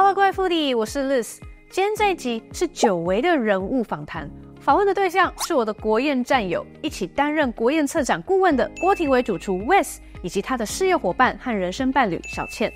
Hello，位富弟，我是 l i s 今天这一集是久违的人物访谈，访问的对象是我的国宴战友，一起担任国宴策展顾问的郭廷伟主厨 w e s 以及他的事业伙伴和人生伴侣小倩。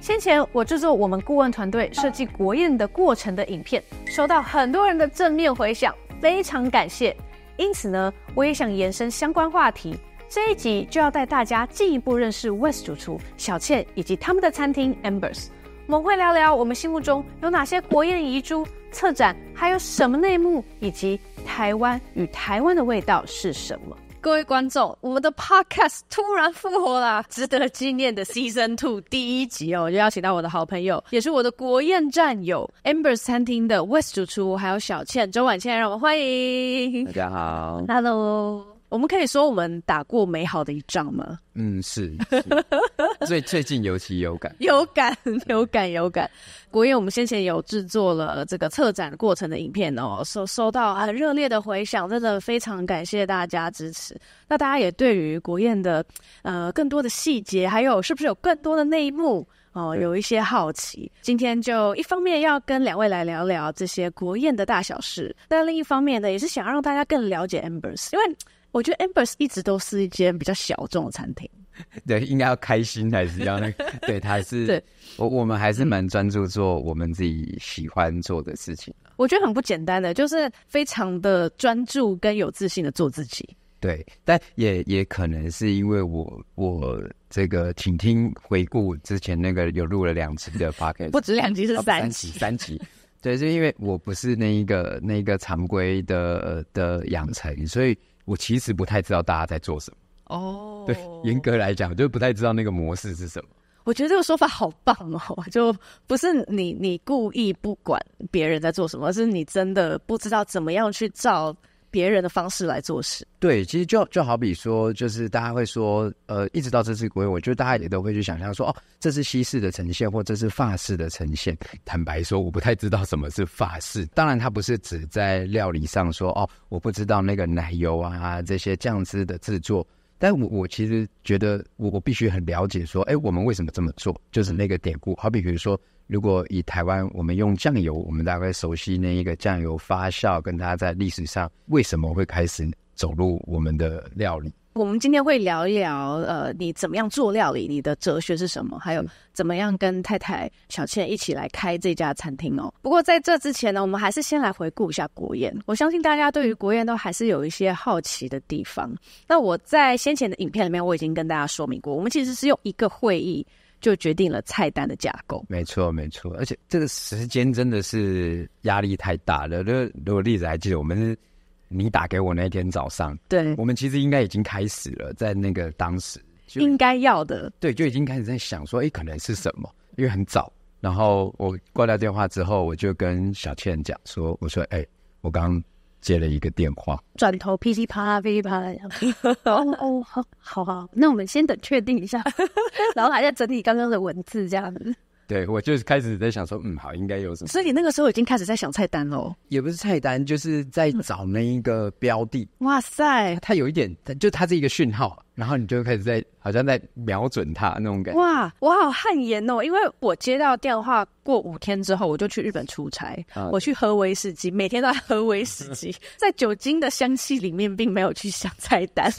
先前我制作我们顾问团队设计国宴的过程的影片，收到很多人的正面回响，非常感谢。因此呢，我也想延伸相关话题，这一集就要带大家进一步认识 w e s 主厨、小倩以及他们的餐厅 e m b e r s 我们会聊聊我们心目中有哪些国宴遗珠、策展，还有什么内幕，以及台湾与台湾的味道是什么。各位观众，我们的 podcast 突然复活啦！值得纪念的 season two 第一集哦，就邀请到我的好朋友，也是我的国宴战友 Amber 餐厅的 West 主厨，还有小倩周婉倩，让我们欢迎。大家好，Hello。我们可以说我们打过美好的一仗吗？嗯，是。最最近尤其有感，有感 有感有感。国宴我们先前有制作了这个策展过程的影片哦，收收到很热烈的回响，真的非常感谢大家支持。那大家也对于国宴的呃更多的细节，还有是不是有更多的内幕哦，有一些好奇。今天就一方面要跟两位来聊聊这些国宴的大小事，但另一方面呢，也是想让大家更了解 e m b e r s 因为。我觉得 Ambers 一直都是一间比较小众的餐厅。对，应该要开心还是要那？对，他是对我我们还是蛮专注做我们自己喜欢做的事情。我觉得很不简单的，就是非常的专注跟有自信的做自己。对，但也也可能是因为我我这个，请听回顾之前那个有录了两集的 p a k a s 不止两集是三集三集。对，是因为我不是那一个那个常规的的养成，所以。我其实不太知道大家在做什么哦，对，严格来讲，就不太知道那个模式是什么。我觉得这个说法好棒哦，就不是你你故意不管别人在做什么，是你真的不知道怎么样去照。别人的方式来做事，对，其实就就好比说，就是大家会说，呃，一直到这次国我就大家也都会去想象说，哦，这是西式的呈现，或这是法式的呈现。坦白说，我不太知道什么是法式，当然它不是只在料理上说，哦，我不知道那个奶油啊这些酱汁的制作。但我我其实觉得，我我必须很了解，说，哎，我们为什么这么做？就是那个典故，好比比如说，如果以台湾，我们用酱油，我们大概熟悉那一个酱油发酵，跟它在历史上为什么会开始走入我们的料理。我们今天会聊一聊，呃，你怎么样做料理，你的哲学是什么，还有怎么样跟太太小倩一起来开这家餐厅哦。不过在这之前呢，我们还是先来回顾一下国宴。我相信大家对于国宴都还是有一些好奇的地方。那我在先前的影片里面我已经跟大家说明过，我们其实是用一个会议就决定了菜单的架构。没错，没错，而且这个时间真的是压力太大了。果如果例子还记得，我们是。你打给我那天早上，对，我们其实应该已经开始了，在那个当时应该要的，对，就已经开始在想说，哎，可能是什么，因为很早。然后我挂掉电话之后，我就跟小倩讲说，我说，哎，我刚接了一个电话，转头噼里啪啦噼里啪啦这样，哦哦，好好好，那我们先等确定一下，然后还在整理刚刚的文字这样子。对，我就是开始在想说，嗯，好，应该有什么。所以你那个时候已经开始在想菜单喽？也不是菜单，就是在找那一个标的。哇塞，它有一点，就它这一个讯号。然后你就开始在好像在瞄准他那种感觉。哇，我好汗颜哦！因为我接到电话过五天之后，我就去日本出差。啊，我去喝威士忌，每天都在喝威士忌，在酒精的香气里面，并没有去想菜单。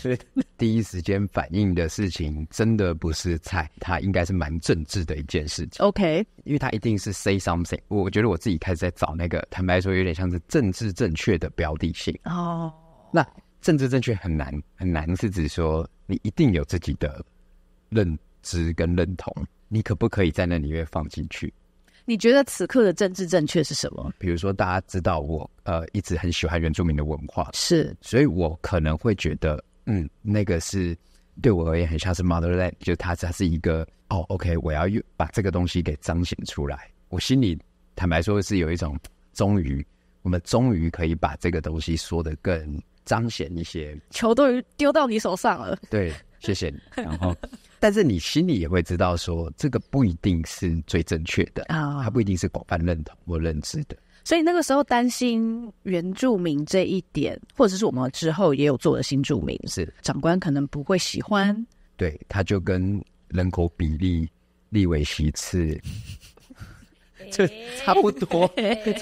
第一时间反应的事情真的不是菜，它应该是蛮政治的一件事情。OK，因为他一定是 say something。我觉得我自己开始在找那个，坦白说，有点像是政治正确的标的性哦。那。政治正确很难很难是指说你一定有自己的认知跟认同，你可不可以在那里面放进去？你觉得此刻的政治正确是什么？比如说，大家知道我呃一直很喜欢原住民的文化，是，所以我可能会觉得，嗯，那个是对我而言很像是 motherland，就它它是一个哦，OK，我要把这个东西给彰显出来。我心里坦白说，是有一种终于我们终于可以把这个东西说的更。彰显一些球都丢到你手上了，对，谢谢你。然后，但是你心里也会知道，说这个不一定是最正确的啊，还不一定是广泛认同或认知的。所以那个时候担心原住民这一点，或者是我们之后也有做的新住民，是长官可能不会喜欢。对，他就跟人口比例、立为席次，就差不多，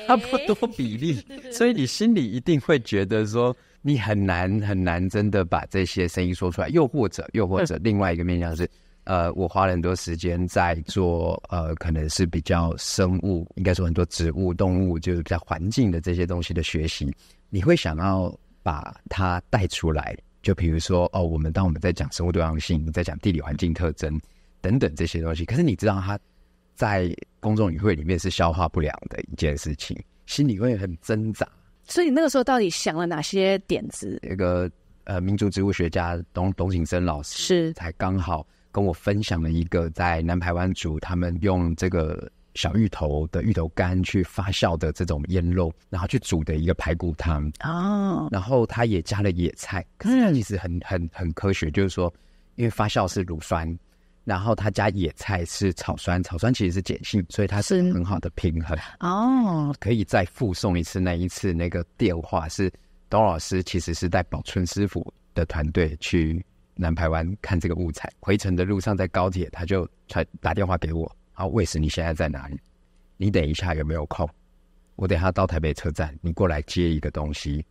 差不多比例。所以你心里一定会觉得说。你很难很难真的把这些声音说出来，又或者又或者另外一个面向是，呃，我花了很多时间在做，呃，可能是比较生物，应该说很多植物、动物，就是在环境的这些东西的学习，你会想要把它带出来，就比如说哦，我们当我们在讲生物多样性，在讲地理环境特征等等这些东西，可是你知道它在公众语会里面是消化不了的一件事情，心里会很挣扎。所以那个时候到底想了哪些点子？一个呃，民族植物学家董董景生老师是才刚好跟我分享了一个在南台湾族他们用这个小芋头的芋头干去发酵的这种腌肉，然后去煮的一个排骨汤哦，然后他也加了野菜，可是其实很很很科学，就是说因为发酵是乳酸。然后他家野菜是草酸，草酸其实是碱性，所以它是很好的平衡哦。可以再附送一次那一次那个电话是董老师，其实是带保春师傅的团队去南台湾看这个物产。回程的路上在高铁，他就传打电话给我，好，后问你现在在哪里？你等一下有没有空？我等下到台北车站，你过来接一个东西。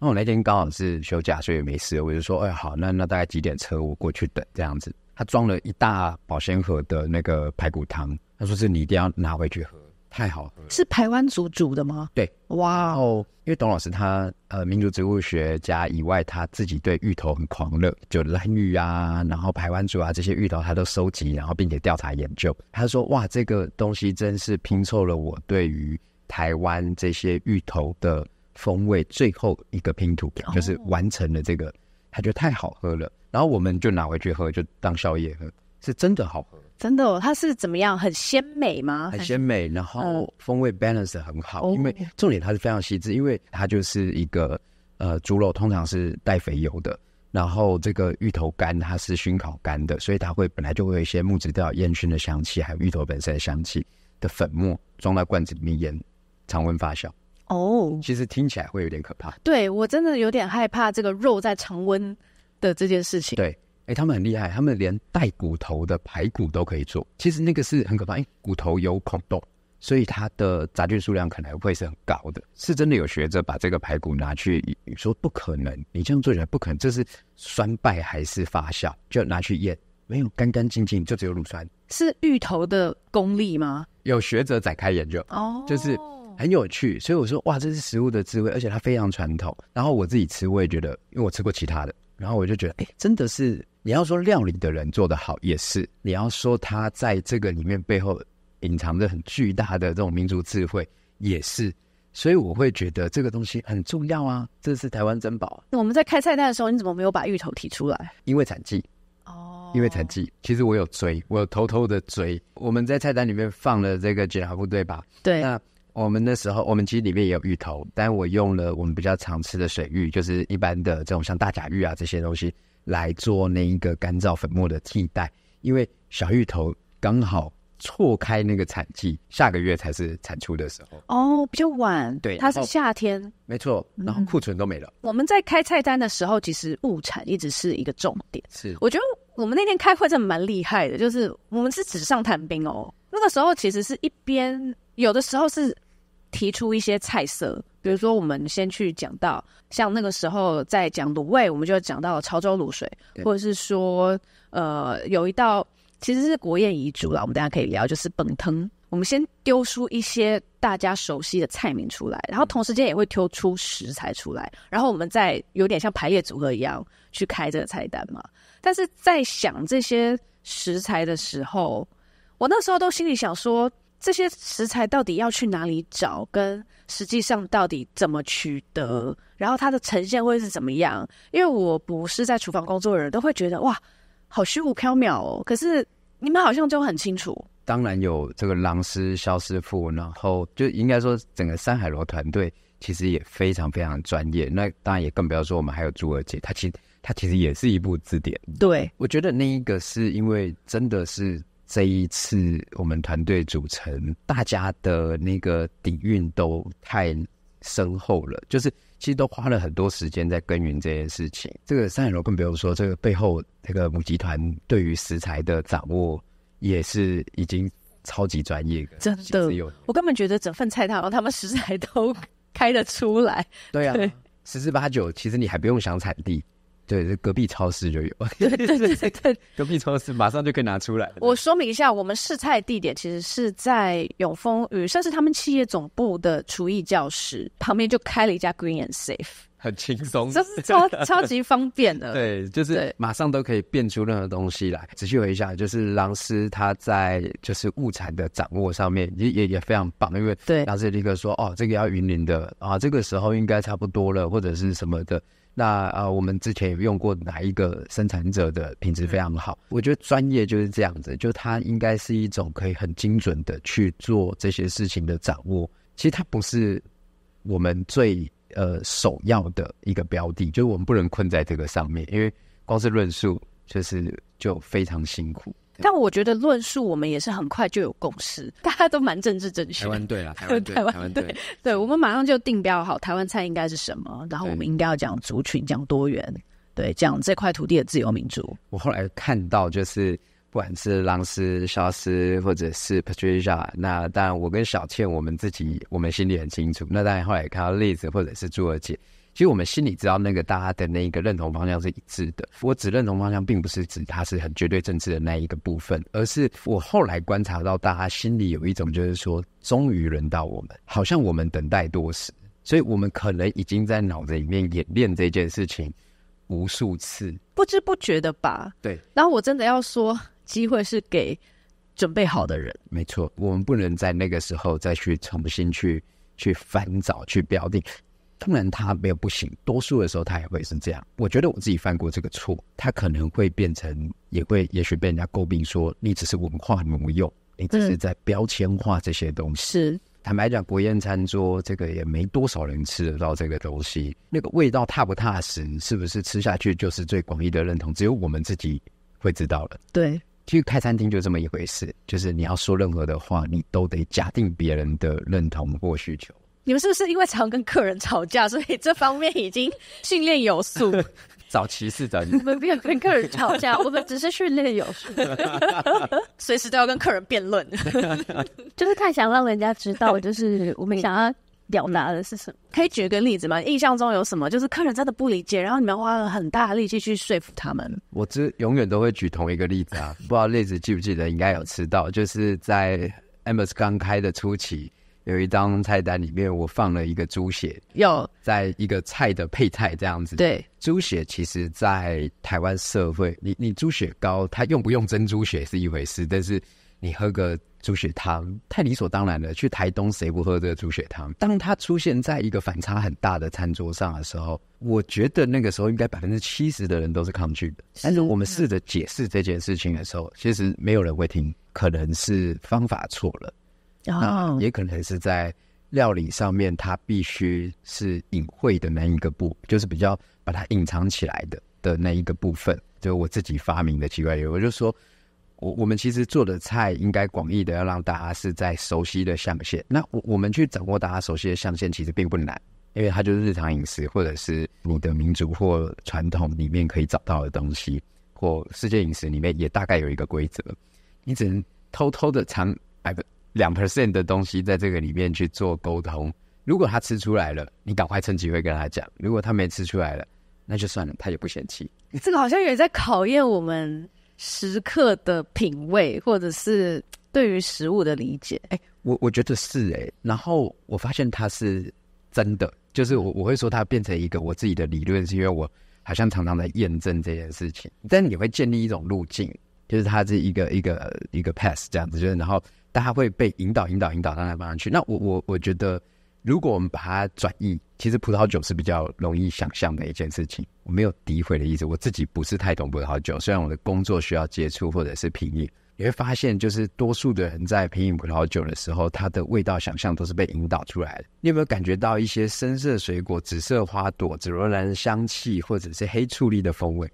那我那天刚好是休假，所以没事，我就说，哎，好，那那大概几点车？我过去等这样子。他装了一大保鲜盒的那个排骨汤，他说是你一定要拿回去喝，太好喝。是台湾族煮的吗？对，哇哦！因为董老师他呃，民族植物学家以外，他自己对芋头很狂热，就蓝芋啊，然后台湾族啊这些芋头，他都收集，然后并且调查研究。他说哇，这个东西真是拼凑了我对于台湾这些芋头的风味最后一个拼图，就是完成了这个，他觉得太好喝了。然后我们就拿回去喝，就当宵夜喝，是真的好喝。真的，哦，它是怎么样？很鲜美吗？很鲜美，然后风味 balance 很好。因为重点它是非常细致，因为它就是一个呃猪肉，通常是带肥油的。然后这个芋头干它是熏烤干的，所以它会本来就会有一些木质调烟熏的香气，还有芋头本身的香气的粉末装在罐子里面，常温发酵。哦。其实听起来会有点可怕。对我真的有点害怕，这个肉在常温。的这件事情，对，哎，他们很厉害，他们连带骨头的排骨都可以做。其实那个是很可怕，因为骨头有孔洞，所以它的杂菌数量可能会是很高的。是真的有学者把这个排骨拿去，你说不可能，你这样做起来不可能，这是酸败还是发酵？就拿去验，没有干干净净，就只有乳酸。是芋头的功力吗？有学者展开研究，哦，就是很有趣。所以我说，哇，这是食物的滋味，而且它非常传统。然后我自己吃，我也觉得，因为我吃过其他的。然后我就觉得，哎，真的是你要说料理的人做得好也是，你要说他在这个里面背后隐藏着很巨大的这种民族智慧也是，所以我会觉得这个东西很重要啊，这是台湾珍宝。我们在开菜单的时候，你怎么没有把芋头提出来？因为产季哦，因为产季。其实我有追，我有偷偷的追。我们在菜单里面放了这个“绝好部队”吧？对。那我们那时候，我们其实里面也有芋头，但我用了我们比较常吃的水芋，就是一般的这种像大甲芋啊这些东西来做那一个干燥粉末的替代，因为小芋头刚好错开那个产季，下个月才是产出的时候哦，比较晚，对，它是夏天，没错，然后库存都没了。我们在开菜单的时候，其实物产一直是一个重点。是，我觉得我们那天开会真的蛮厉害的，就是我们是纸上谈兵哦，那个时候其实是一边。有的时候是提出一些菜色，比如说我们先去讲到像那个时候在讲卤味，我们就讲到潮州卤水，或者是说呃有一道其实是国宴遗嘱了，我们大家可以聊，就是本藤。我们先丢出一些大家熟悉的菜名出来，然后同时间也会丢出食材出来，然后我们再有点像排列组合一样去开这个菜单嘛。但是在想这些食材的时候，我那时候都心里想说。这些食材到底要去哪里找？跟实际上到底怎么取得？然后它的呈现会是怎么样？因为我不是在厨房工作的人都会觉得哇，好虚无缥缈哦。可是你们好像就很清楚。当然有这个狼师肖师傅，然后就应该说整个山海螺团队其实也非常非常专业。那当然也更不要说我们还有朱二姐，她其实她其实也是一部字典。对，我觉得那一个是因为真的是。这一次我们团队组成，大家的那个底蕴都太深厚了，就是其实都花了很多时间在耕耘这件事情。这个三里楼更不用说，这个背后那个母集团对于食材的掌握也是已经超级专业的。真的，我根本觉得整份菜单他们食材都开得出来。对啊，十之八九，其实你还不用想产地。对，隔壁超市就有。对对对对，隔壁超市马上就可以拿出来我说明一下，我们试菜地点其实是在永丰鱼，算是他们企业总部的厨艺教室旁边，就开了一家 Green and Safe。很轻松，这是超 超级方便的。对，就是马上都可以变出任何东西来。仔细回想，就是郎师他在就是物产的掌握上面也也也非常棒，因为对郎师立刻说哦，这个要云林的啊，这个时候应该差不多了，或者是什么的。那啊，我们之前有用过哪一个生产者的品质非常好？我觉得专业就是这样子，就它应该是一种可以很精准的去做这些事情的掌握。其实它不是我们最呃首要的一个标的，就是我们不能困在这个上面，因为光是论述就是就非常辛苦。但我觉得论述我们也是很快就有共识，大家都蛮政治正确。台湾对啊，台湾对，台湾对，对我们马上就定标好，台湾菜应该是什么，然后我们应该要讲族群，讲多元，对，讲这块土地的自由民主。我后来看到就是不管是朗斯、肖斯，或者是 Patricia，那当然我跟小倩我们自己我们心里很清楚。那然后来看到例子或者是朱尔姐。其实我们心里知道，那个大家的那一个认同方向是一致的。我指认同方向，并不是指它是很绝对政治的那一个部分，而是我后来观察到，大家心里有一种就是说，终于轮到我们，好像我们等待多时，所以我们可能已经在脑子里面演练这件事情无数次，不知不觉的吧。对。然后我真的要说，机会是给准备好的人。没错，我们不能在那个时候再去重新去去翻找去标定。当然，他没有不行。多数的时候，他也会是这样。我觉得我自己犯过这个错。他可能会变成，也会，也许被人家诟病说：“你只是文化奴用，你只是在标签化这些东西。”是。坦白讲，国宴餐桌这个也没多少人吃得到这个东西。那个味道踏不踏实，是不是吃下去就是最广义的认同？只有我们自己会知道了。对。其实开餐厅就这么一回事，就是你要说任何的话，你都得假定别人的认同或需求。你们是不是因为常跟客人吵架，所以这方面已经训练有素？找歧视的。我们不要跟客人吵架，我们只是训练有素，随时都要跟客人辩论，就是太想让人家知道，就是我们想要表达的是什么。可以举一个例子吗？印象中有什么，就是客人真的不理解，然后你们花了很大的力气去说服他们。我这永远都会举同一个例子啊，不知道例子记不记得，应该有吃到，就是在 Amos 刚开的初期。有一张菜单里面，我放了一个猪血，要在一个菜的配菜这样子。对，猪血其实，在台湾社会，你你猪血糕，它用不用真猪血是一回事，但是你喝个猪血汤太理所当然了。去台东谁不喝这个猪血汤？当它出现在一个反差很大的餐桌上的时候，我觉得那个时候应该百分之七十的人都是抗拒的。但是我们试着解释这件事情的时候，其实没有人会听，可能是方法错了。啊，也可能是在料理上面，它必须是隐晦的那一个部，就是比较把它隐藏起来的的那一个部分。就我自己发明的奇怪理由，我就说，我我们其实做的菜应该广义的要让大家是在熟悉的象限。那我我们去掌握大家熟悉的象限，其实并不难，因为它就是日常饮食，或者是你的民族或传统里面可以找到的东西，或世界饮食里面也大概有一个规则，你只能偷偷的藏，哎不。两 percent 的东西在这个里面去做沟通，如果他吃出来了，你赶快趁机会跟他讲；如果他没吃出来了，那就算了，他也不嫌弃。这个好像也在考验我们时刻的品味，或者是对于食物的理解。哎，我我觉得是哎。然后我发现它是真的，就是我我会说它变成一个我自己的理论，是因为我好像常常在验证这件事情。但你会建立一种路径，就是它是一个一个一个 pass 这样子，就是然后。但他会被引导、引导、引导，让那方上去。那我、我、我觉得，如果我们把它转移，其实葡萄酒是比较容易想象的一件事情。我没有诋毁的意思，我自己不是太懂葡萄酒，虽然我的工作需要接触或者是品饮。你会发现，就是多数的人在品饮葡萄酒的时候，它的味道想象都是被引导出来的。你有没有感觉到一些深色水果、紫色花朵、紫罗兰香气，或者是黑醋栗的风味？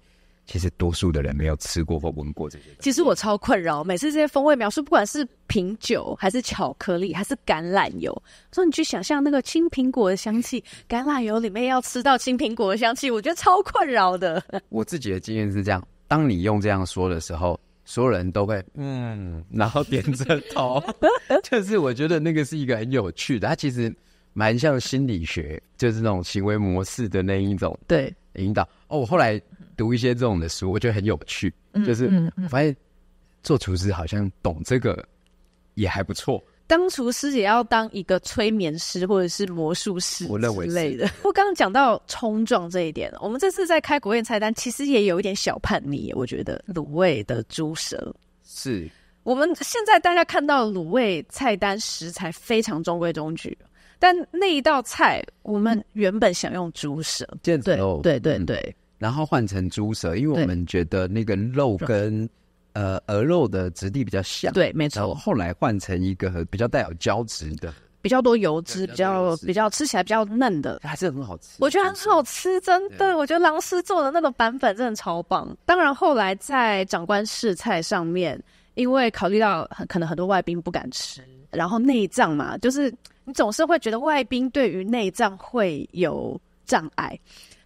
其实多数的人没有吃过或闻过这些。其实我超困扰，每次这些风味描述，不管是品酒还是巧克力还是橄榄油，说你去想象那个青苹果的香气，橄榄油里面要吃到青苹果的香气，我觉得超困扰的。我自己的经验是这样：当你用这样说的时候，所有人都会嗯，然后点着头。就是我觉得那个是一个很有趣的，它其实蛮像心理学，就是那种行为模式的那一种对引导。哦，我后来。读一些这种的书，我觉得很有趣。就是发现做厨师好像懂这个也还不错。当厨师也要当一个催眠师或者是魔术师，我认为之类的。我刚刚讲到冲撞这一点，我们这次在开国宴菜单，其实也有一点小叛逆。我觉得卤味的猪舌是我们现在大家看到卤味菜单食材非常中规中矩，但那一道菜我们原本想用猪舌，对对对对。然后换成猪舌，因为我们觉得那个肉跟呃鹅肉的质地比较像。对，没错。然后后来换成一个比较带有胶质的，比较多油脂，比较比较吃起来比较嫩的，还是很好吃。我觉得很好吃，真的。我觉得狼师做的那个版本真的超棒。当然后来在长官试菜上面，因为考虑到很可能很多外宾不敢吃，然后内脏嘛，就是你总是会觉得外宾对于内脏会有障碍。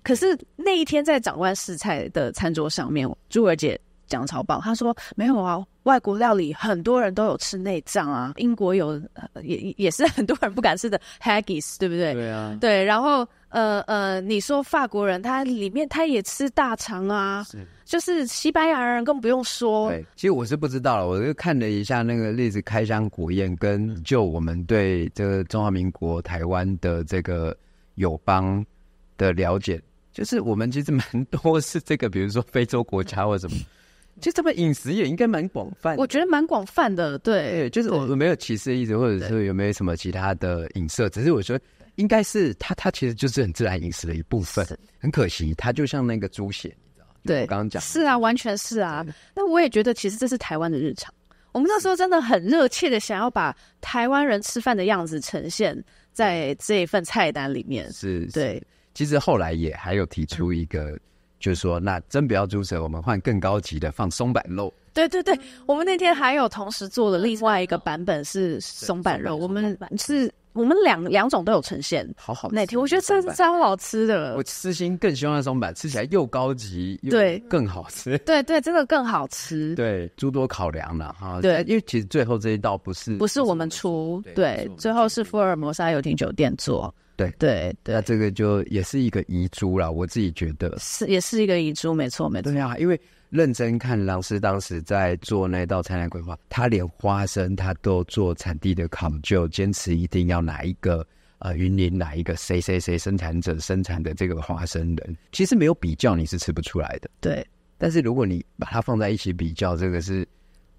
可是那一天在长官试菜的餐桌上面，朱儿姐讲超棒。她说：“没有啊，外国料理很多人都有吃内脏啊，英国有也也是很多人不敢吃的 haggis，对不对？对啊，对。然后呃呃，你说法国人他里面他也吃大肠啊，就是西班牙人更不用说。对，其实我是不知道了，我就看了一下那个例子，开箱国宴跟就我们对这个中华民国台湾的这个友邦的了解。”就是我们其实蛮多是这个，比如说非洲国家或者什么，其实他们饮食也应该蛮广泛我觉得蛮广泛的，对，就是我没有歧视意思，或者是有没有什么其他的饮食，只是我觉得应该是它，它其实就是很自然饮食的一部分。很可惜，它就像那个猪血，你知道？对，我刚刚讲是啊，完全是啊。那我也觉得其实这是台湾的日常。我们那时候真的很热切的想要把台湾人吃饭的样子呈现在这一份菜单里面。是对。其实后来也还有提出一个，就是说，那真不要猪舌，我们换更高级的，放松板肉。对对对，我们那天还有同时做了另外一个版本是松板肉，我们是我们两两种都有呈现。好好，那天我觉得真超好吃的。我私心更希望松板，吃起来又高级又更好吃。对对，真的更好吃。对，诸多考量了哈。对，因为其实最后这一道不是不是我们出，对，最后是福尔摩沙游艇酒店做。对对对，那这个就也是一个遗珠了。我自己觉得是也是一个遗珠，没错没错。对啊，因为认真看，老师当时在做那道菜单规划，他连花生他都做产地的考究，坚持一定要哪一个呃云林哪一个谁谁谁生产者生产的这个花生仁，其实没有比较，你是吃不出来的。对，但是如果你把它放在一起比较，这个是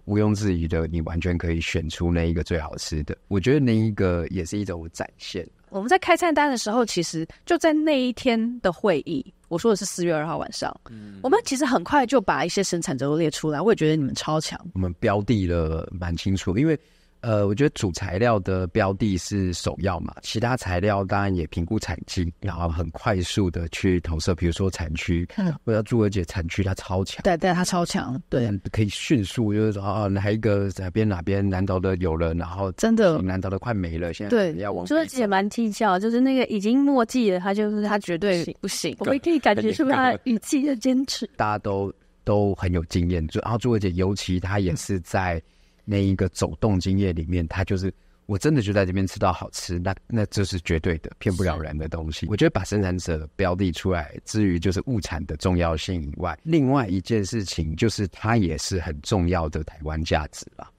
毋庸置疑的。你完全可以选出那一个最好吃的。我觉得那一个也是一种展现。我们在开菜单的时候，其实就在那一天的会议，我说的是四月二号晚上。嗯，我们其实很快就把一些生产都列出来，我也觉得你们超强。我们标的了蛮清楚，因为。呃，我觉得主材料的标的是首要嘛，其他材料当然也评估产区，然后很快速的去投射，比如说产区，嗯，我要朱二姐产区它超强，对，对，它超强，对，可以迅速就是说啊，哪一个哪边哪边南岛的有了，然后真的南岛的快没了，现在对，朱二姐蛮见效，就是那个已经墨迹了，他就是他绝对不行，我们可以感觉出她他语气的坚持，大家都都很有经验，然后朱二姐尤其她也是在。那一个走动经验里面，他就是我真的就在这边吃到好吃，那那这是绝对的骗不了人的东西。我觉得把生产者标立出来，至于就是物产的重要性以外，另外一件事情就是它也是很重要的台湾价值吧，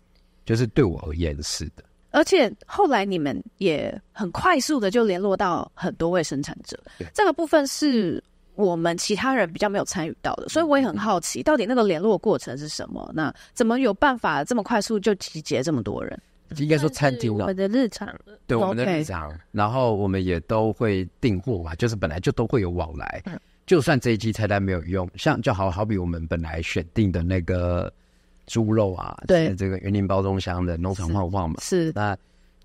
就是对我而言是的。而且后来你们也很快速的就联络到很多位生产者，这个部分是。我们其他人比较没有参与到的，所以我也很好奇，到底那个联络过程是什么？那怎么有办法这么快速就集结这么多人？应该说，餐厅我们的日常，对我们的日常，然后我们也都会订货嘛，就是本来就都会有往来。就算这一期菜单没有用，像就好好比我们本来选定的那个猪肉啊，对这个园林包装箱的农场旺旺嘛，是那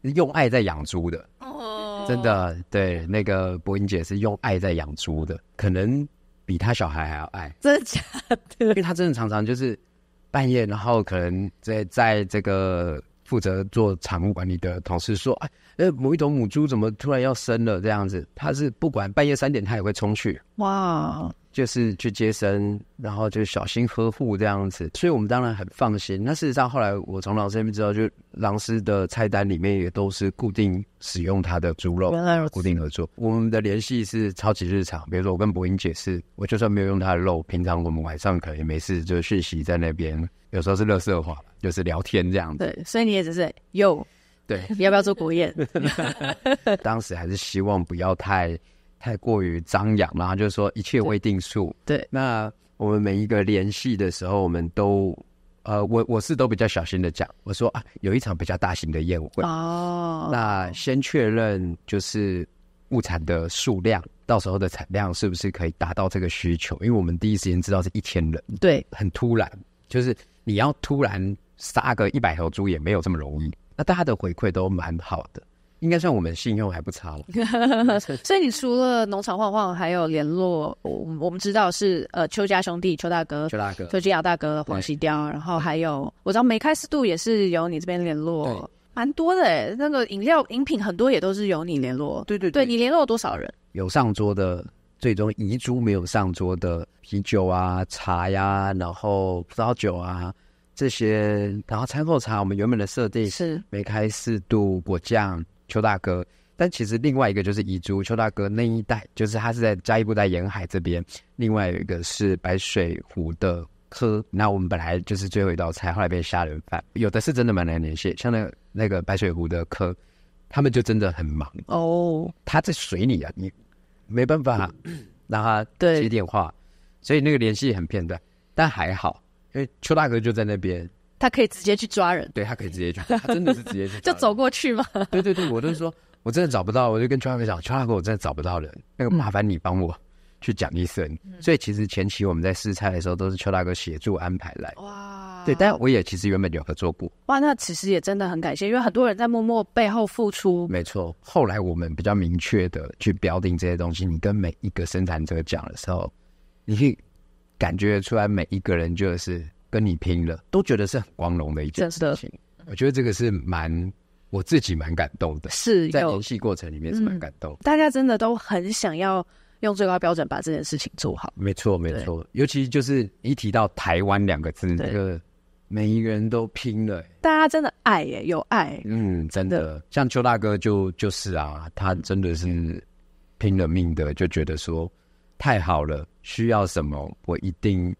用爱在养猪的哦。真的，对那个博英姐是用爱在养猪的，可能比她小孩还要爱，真的假的？因为她真的常常就是半夜，然后可能在在这个负责做产物管理的同事说，哎，呃，某一头母猪怎么突然要生了这样子，她是不管半夜三点，她也会冲去。哇。就是去接生，然后就小心呵护这样子，所以我们当然很放心。那事实上，后来我从老师那边知道，就老师的菜单里面也都是固定使用他的猪肉，固定合作。我们的联系是超级日常，比如说我跟博英姐是，我就算没有用他的肉，平常我们晚上可能没事，就是讯息在那边，有时候是乐色话，就是聊天这样子。对，所以你也只是有对，你要不要做国宴？当时还是希望不要太。太过于张扬，然后就是说一切未定数。对，那我们每一个联系的时候，我们都呃，我我是都比较小心的讲，我说啊，有一场比较大型的宴会哦，那先确认就是物产的数量，到时候的产量是不是可以达到这个需求？因为我们第一时间知道是一千人，对，很突然，就是你要突然杀个一百头猪也没有这么容易。那大家的回馈都蛮好的。应该算我们信用还不差了，所以你除了农场晃晃，还有联络，我我们知道是呃邱家兄弟邱大哥、邱大哥、邱金尧大哥、黄西雕，然后还有我知道梅开四度也是由你这边联络，蛮多的诶，那个饮料饮品很多也都是由你联络，对对对，你联络多少人？有上桌的，最终遗珠没有上桌的啤酒啊、茶呀，然后葡萄酒啊这些，然后餐后茶我们原本的设定是梅开四度果酱。邱大哥，但其实另外一个就是彝族邱大哥那一代，就是他是在嘉义布在沿海这边。另外有一个是白水湖的科。那我们本来就是最后一道菜，后来变虾仁饭。有的是真的蛮难联系，像那个那个白水湖的科，他们就真的很忙哦。他在水里啊，你没办法 让他接电话，所以那个联系很片段。但还好，因为邱大哥就在那边。他可以直接去抓人，对他可以直接去，他真的是直接去，就走过去吗？对对对，我都是说，我真的找不到，我就跟邱大哥讲，邱大哥，我真的找不到人，那个麻烦你帮我去讲一声。所以其实前期我们在试菜的时候，都是邱大哥协助安排来。哇，对，但我也其实原本有合作过。哇，那其实也真的很感谢，因为很多人在默默背后付出。没错，后来我们比较明确的去标定这些东西，你跟每一个生产者讲的时候，你可以感觉出来每一个人就是。跟你拼了，都觉得是很光荣的一件事情。我觉得这个是蛮，我自己蛮感动的。是在游戏过程里面是蛮感动，大家真的都很想要用最高标准把这件事情做好。没错，没错。尤其就是一提到台湾两个字，这个每一个人都拼了。大家真的爱耶，有爱。嗯，真的。像邱大哥就就是啊，他真的是拼了命的，就觉得说太好了，需要什么我一定。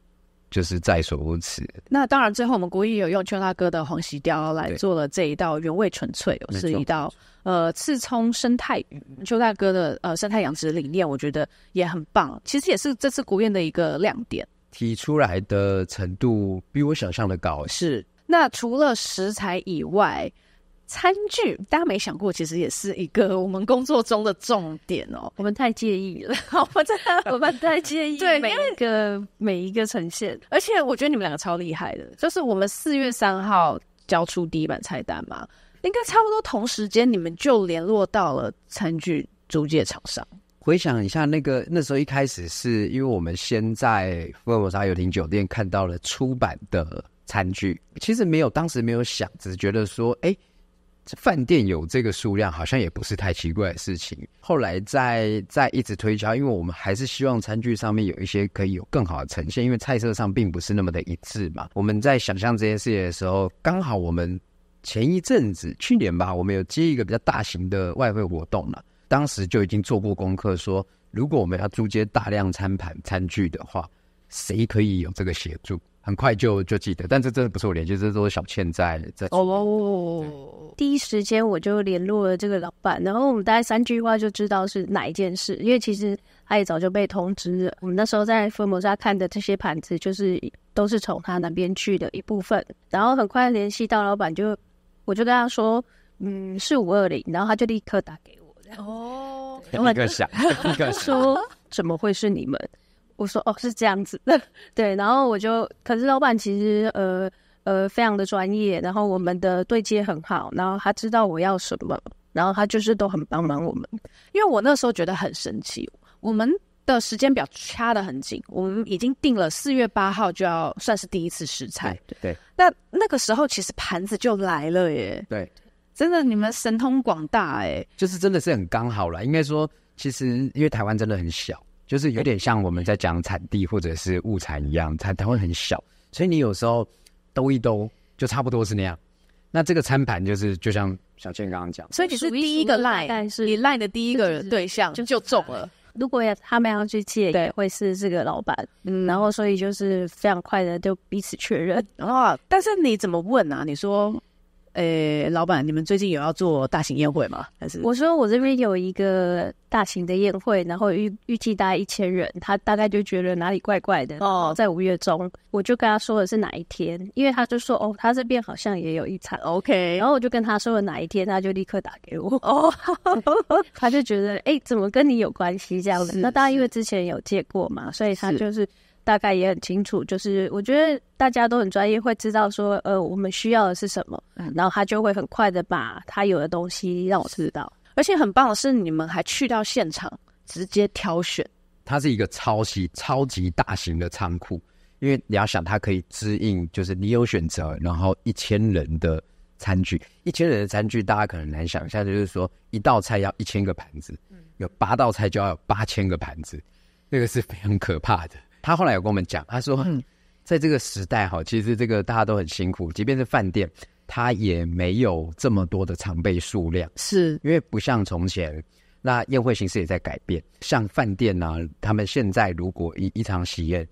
就是在所不辞。那当然，最后我们古艺有用邱大哥的黄喜雕来做了这一道原味纯粹，是一道呃刺葱生态鱼。邱大哥的呃生态养殖理念，我觉得也很棒。其实也是这次古宴的一个亮点，提出来的程度比我想象的高。是。那除了食材以外。餐具，大家没想过，其实也是一个我们工作中的重点哦。我们太介意了，我真的，我们太介意。对，每一个每一个呈现，而且我觉得你们两个超厉害的，就是我们四月三号交出第一版菜单嘛，应该差不多同时间，你们就联络到了餐具租借厂商。回想一下，那个那时候一开始是因为我们先在福尔摩沙游艇酒店看到了出版的餐具，其实没有，当时没有想，只是觉得说，哎。饭店有这个数量，好像也不是太奇怪的事情。后来再再一直推敲，因为我们还是希望餐具上面有一些可以有更好的呈现，因为菜色上并不是那么的一致嘛。我们在想象这件事情的时候，刚好我们前一阵子去年吧，我们有接一个比较大型的外汇活动了，当时就已经做过功课，说如果我们要租借大量餐盘餐具的话，谁可以有这个协助？很快就就记得，但这真的不是我联系，这都是小倩在在。哦，第一时间我就联络了这个老板，然后我们大概三句话就知道是哪一件事，因为其实他也早就被通知了。我们那时候在福摩沙看的这些盘子，就是都是从他那边去的一部分。然后很快联系到老板，就我就跟他说：“嗯，是五二零。”然后他就立刻打给我。哦，立刻想，立刻说怎么会是你们？我说哦是这样子的，对，然后我就，可是老板其实呃呃非常的专业，然后我们的对接很好，然后他知道我要什么，然后他就是都很帮忙我们，因为我那时候觉得很神奇，我们的时间表掐的很紧，我们已经定了四月八号就要算是第一次试菜，对，那那个时候其实盘子就来了耶，对，真的你们神通广大哎，就是真的是很刚好了，应该说其实因为台湾真的很小。就是有点像我们在讲产地或者是物产一样，它它会很小，所以你有时候兜一兜就差不多是那样。那这个餐盘就是就像小倩刚刚讲，所以你是第一个赖，但是你赖的第一个对象就中了。如果要他们要去借，也会是这个老板。嗯，然后所以就是非常快的就彼此确认啊。但是你怎么问啊？你说。诶，老板，你们最近有要做大型宴会吗？还是我说我这边有一个大型的宴会，然后预预计大概一千人，他大概就觉得哪里怪怪的哦，在五月中，我就跟他说的是哪一天，因为他就说哦，他这边好像也有一场，OK，然后我就跟他说了哪一天，他就立刻打给我，哦，他就觉得诶，怎么跟你有关系这样子？那当然，因为之前有借过嘛，所以他就是。大概也很清楚，就是我觉得大家都很专业，会知道说，呃，我们需要的是什么，然后他就会很快的把他有的东西让我知道。而且很棒的是，你们还去到现场直接挑选。它是一个超级超级大型的仓库，因为你要想，它可以支应就是你有选择，然后一千人的餐具，一千人的餐具大家可能难想象，就是说一道菜要一千个盘子，有八道菜就要有八千个盘子，那个是非常可怕的。他后来有跟我们讲，他说，在这个时代哈，其实这个大家都很辛苦，即便是饭店，他也没有这么多的常备数量，是因为不像从前。那宴会形式也在改变，像饭店呢，他们现在如果一一场喜宴，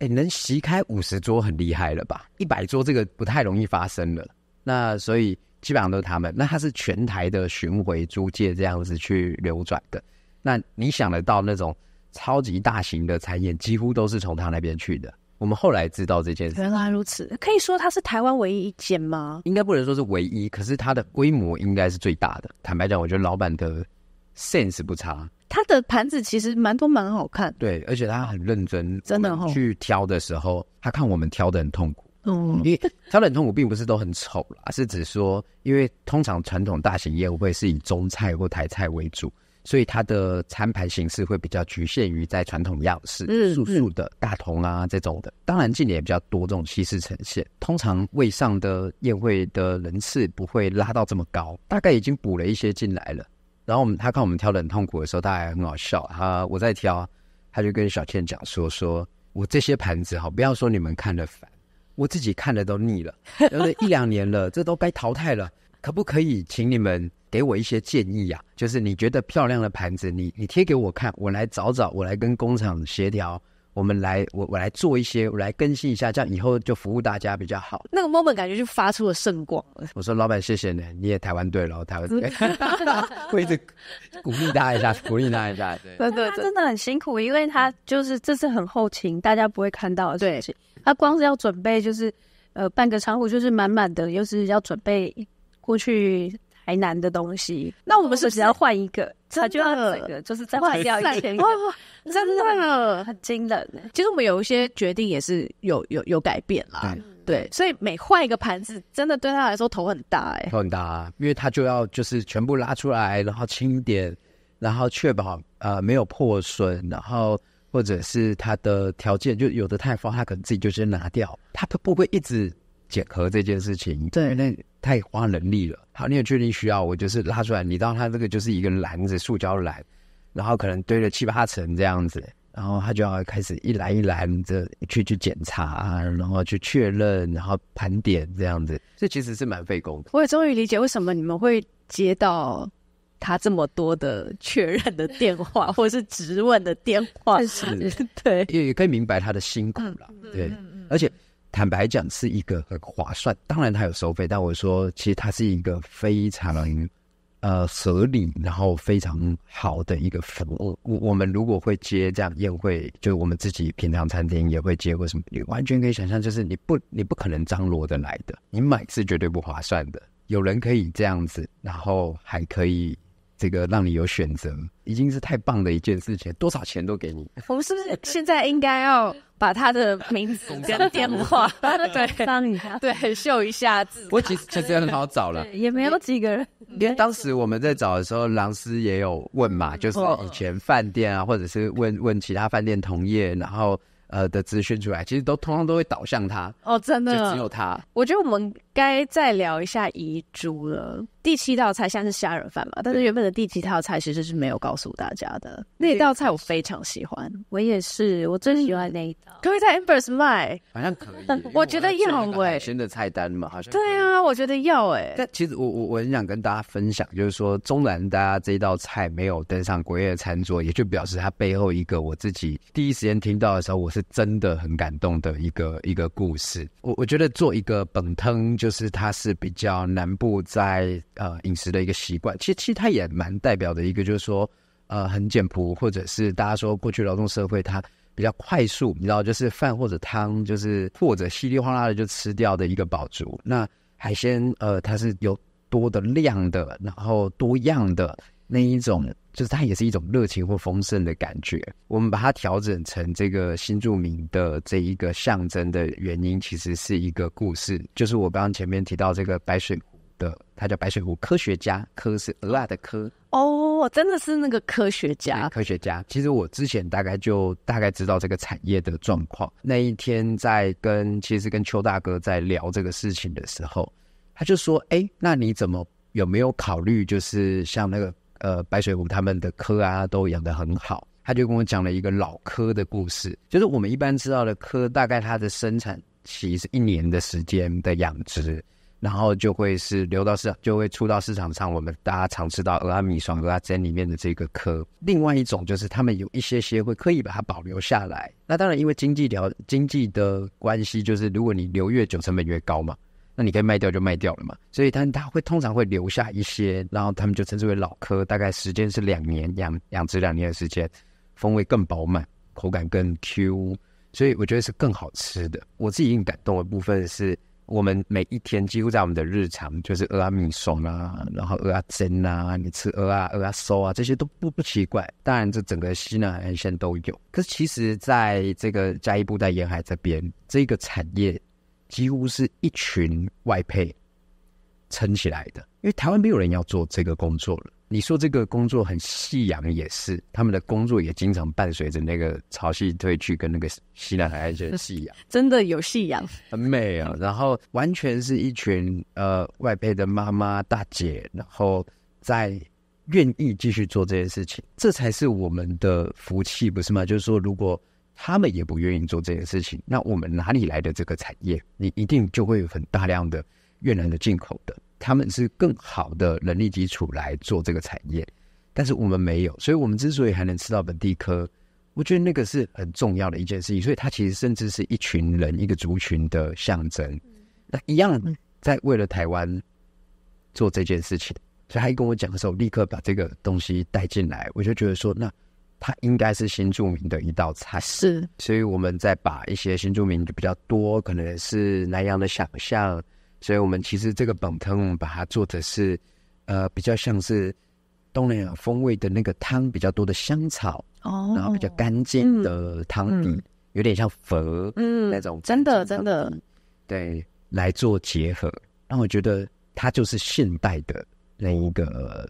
哎，能席开五十桌很厉害了吧？一百桌这个不太容易发生了。那所以基本上都是他们，那他是全台的巡回租借这样子去流转的。那你想得到那种？超级大型的餐宴几乎都是从他那边去的。我们后来知道这件事，原来如此。可以说他是台湾唯一一间吗？应该不能说是唯一，可是他的规模应该是最大的。坦白讲，我觉得老板的 sense 不差，他的盘子其实蛮多蛮好看。对，而且他很认真，真的去挑的时候，他看我们挑的很痛苦。嗯，因为挑的很痛苦，并不是都很丑啦，是指说，因为通常传统大型务会是以中菜或台菜为主。所以它的餐盘形式会比较局限于在传统样式，素素的大同啊这种的。当然近年也比较多这种西式呈现。通常位上的宴会的人次不会拉到这么高，大概已经补了一些进来了。然后我们他看我们挑的很痛苦的时候，他还很好笑。他我在挑，他就跟小倩讲说：说我这些盘子哈，不要说你们看的烦，我自己看的都腻了，了 一两年了，这都该淘汰了。可不可以请你们给我一些建议呀？就是你觉得漂亮的盘子，你你贴给我看，我来找找，我来跟工厂协调，我们来我我来做一些，我来更新一下，这样以后就服务大家比较好。那个 moment 感觉就发出了圣光了。我说老板，谢谢你，你也台湾队了，台湾。哈哈哈会一直鼓励他一下，鼓励他一下。对对，他真的很辛苦，因为他就是这是很后勤，大家不会看到的他光是要准备，就是呃半个仓库，就是满满的，又是要准备。过去台南的东西，那我们是只要换一个，他就要整个，就是再换掉一千块，真的，很惊人。其实我们有一些决定也是有有有改变啦，对，所以每换一个盘子，真的对他来说头很大，哎，头很大，因为他就要就是全部拉出来，然后清点，然后确保呃没有破损，然后或者是他的条件就有的太方，他可能自己就直接拿掉，他都不会一直。检核这件事情，对，那太花人力了。好，你有确定需要，我就是拉出来。你知道，他这个就是一个篮子，塑胶篮，然后可能堆了七八层这样子，然后他就要开始一篮一篮的去去检查，然后去确认，然后盘点这样子。这其实是蛮费工的。我也终于理解为什么你们会接到他这么多的确认的电话，或是质问的电话。是，对，也也可以明白他的辛苦了。对，而且。坦白讲，是一个很划算。当然，它有收费，但我说，其实它是一个非常，呃，合理，然后非常好的一个服务。我我们如果会接这样宴会，就是我们自己平常餐厅也会接或什么，你完全可以想象，就是你不你不可能张罗的来的，你买是绝对不划算的。有人可以这样子，然后还可以。这个让你有选择，已经是太棒的一件事情。多少钱都给你。我们是不是现在应该要把他的名字跟电话 对，帮一下，对，秀一下？不我其实其实也很好找了，也没有几个人。因为当时我们在找的时候，郎师也有问嘛，就是以前饭店啊，或者是问问其他饭店同业，然后呃的资讯出来，其实都通常都会导向他。哦，真的，就只有他。我觉得我们该再聊一下遗嘱了。第七道菜像是虾仁饭嘛，但是原本的第七道菜其实是没有告诉大家的。那道菜我非常喜欢，我也是，我最喜欢那一道。可以在 Ambers 卖？好像可能。我觉得要哎。新的菜单嘛，好像。对啊，我觉得要哎。但其实我我我很想跟大家分享，就是说中南大家这一道菜没有登上国宴餐桌，也就表示它背后一个我自己第一时间听到的时候，我是真的很感动的一个一个故事。我我觉得做一个本汤，就是它是比较南部在。呃，饮食的一个习惯，其实其实它也蛮代表的一个，就是说，呃，很简朴，或者是大家说过去劳动社会它比较快速，你知道，就是饭或者汤，就是或者稀里哗啦的就吃掉的一个饱足。那海鲜，呃，它是有多的量的，然后多样的那一种，就是它也是一种热情或丰盛的感觉。我们把它调整成这个新著名的这一个象征的原因，其实是一个故事，就是我刚刚前面提到这个白水。的，他叫白水湖科学家，科是鹅啊的科哦，真的是那个科学家。科学家，其实我之前大概就大概知道这个产业的状况。那一天在跟其实跟邱大哥在聊这个事情的时候，他就说：“哎，那你怎么有没有考虑，就是像那个呃白水湖他们的科啊，都养的很好？”他就跟我讲了一个老科的故事，就是我们一般知道的科，大概它的生产期是一年的时间的养殖。然后就会是流到市，就会出到市场上。我们大家常吃到鹅阿米爽、鹅阿珍里面的这个科。另外一种就是他们有一些些会刻意把它保留下来。那当然，因为经济条经济的关系，就是如果你留越久，成本越高嘛，那你可以卖掉就卖掉了嘛。所以，但它他会通常会留下一些，然后他们就称之为老科，大概时间是两年养养殖两年的时间，风味更饱满，口感更 Q，所以我觉得是更好吃的。我自己很感动的部分是。我们每一天几乎在我们的日常，就是蚵啊米松啊，然后蚵啊煎啊，你吃蚵啊、蚵啊酥啊，这些都不不奇怪。当然，这整个西南沿线都有。可是，其实在这个嘉义布袋沿海这边，这个产业几乎是一群外配撑起来的，因为台湾没有人要做这个工作了。你说这个工作很夕阳也是，他们的工作也经常伴随着那个潮汐退去跟那个西南海岸的夕阳，真的有夕阳，很美啊。然后完全是一群呃外配的妈妈大姐，然后在愿意继续做这件事情，这才是我们的福气，不是吗？就是说，如果他们也不愿意做这件事情，那我们哪里来的这个产业？你一定就会有很大量的越南的进口的。他们是更好的人力基础来做这个产业，但是我们没有，所以我们之所以还能吃到本地科，我觉得那个是很重要的一件事情。所以它其实甚至是一群人一个族群的象征，那一样在为了台湾做这件事情。所以他一跟我讲的时候，立刻把这个东西带进来，我就觉得说，那它应该是新著名的一道菜。是，所以我们在把一些新著名就比较多，可能是南洋的想象。所以我们其实这个本汤，我们把它做的是，呃，比较像是东南亚风味的那个汤比较多的香草，哦，然后比较干净的汤底，有点像佛，嗯，那种真的真的，对，来做结合，让我觉得它就是现代的那一个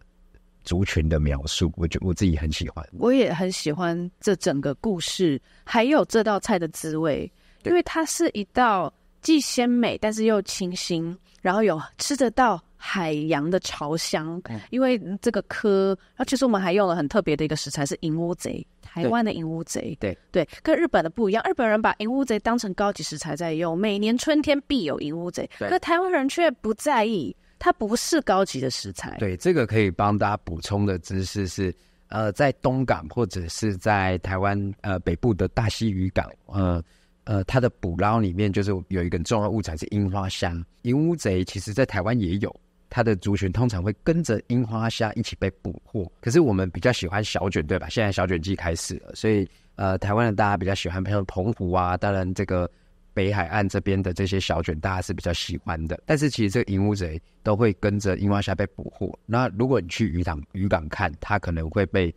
族群的描述，我觉我自己很喜欢，我也很喜欢这整个故事，还有这道菜的滋味，因为它是一道。既鲜美，但是又清新，然后有吃得到海洋的潮香，因为这个科，然后其实我们还用了很特别的一个食材，是银乌贼，台湾的银乌贼。对对，跟日本的不一样，日本人把银乌贼当成高级食材在用，每年春天必有银乌贼。可台湾人却不在意，它不是高级的食材。对，这个可以帮大家补充的知识是，呃，在东港或者是在台湾呃北部的大溪渔港，呃，呃，它的捕捞里面就是有一个重要物产是樱花虾，银乌贼，其实在台湾也有，它的族群通常会跟着樱花虾一起被捕获。可是我们比较喜欢小卷，对吧？现在小卷季开始了，所以呃，台湾的大家比较喜欢，如澎湖啊，当然这个北海岸这边的这些小卷，大家是比较喜欢的。但是其实这个银乌贼都会跟着樱花虾被捕获。那如果你去渔港渔港看，它可能会被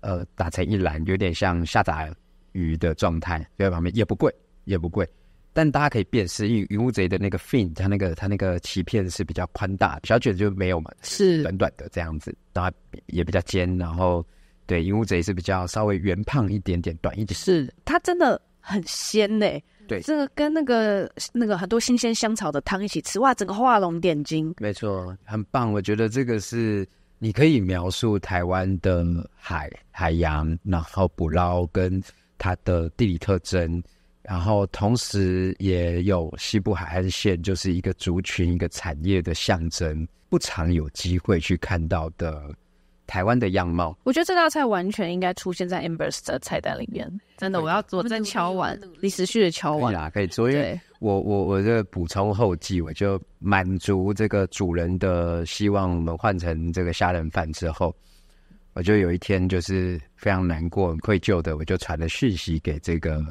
呃打成一篮，有点像下杂鱼的状态，就在旁边，也不贵。也不贵，但大家可以辨识，因为云雾贼的那个 fin，它那个它那个鳍片是比较宽大小卷就没有嘛，是短短的这样子，然后也比较尖，然后对云雾贼是比较稍微圆胖一点点，短一点，是它真的很鲜嘞，对，这个跟那个那个很多新鲜香草的汤一起吃，哇，整个画龙点睛，没错，很棒，我觉得这个是你可以描述台湾的海海洋，然后捕捞跟它的地理特征。然后同时也有西部海岸线，就是一个族群、一个产业的象征，不常有机会去看到的台湾的样貌。我觉得这道菜完全应该出现在 Amber's 的菜单里面。真的，我要我在敲碗，你持续的敲碗可以啊，可以做。因为我我我这补充后记，我就满足这个主人的希望。我们换成这个虾仁饭之后，我就有一天就是非常难过、很愧疚的，我就传了讯息给这个。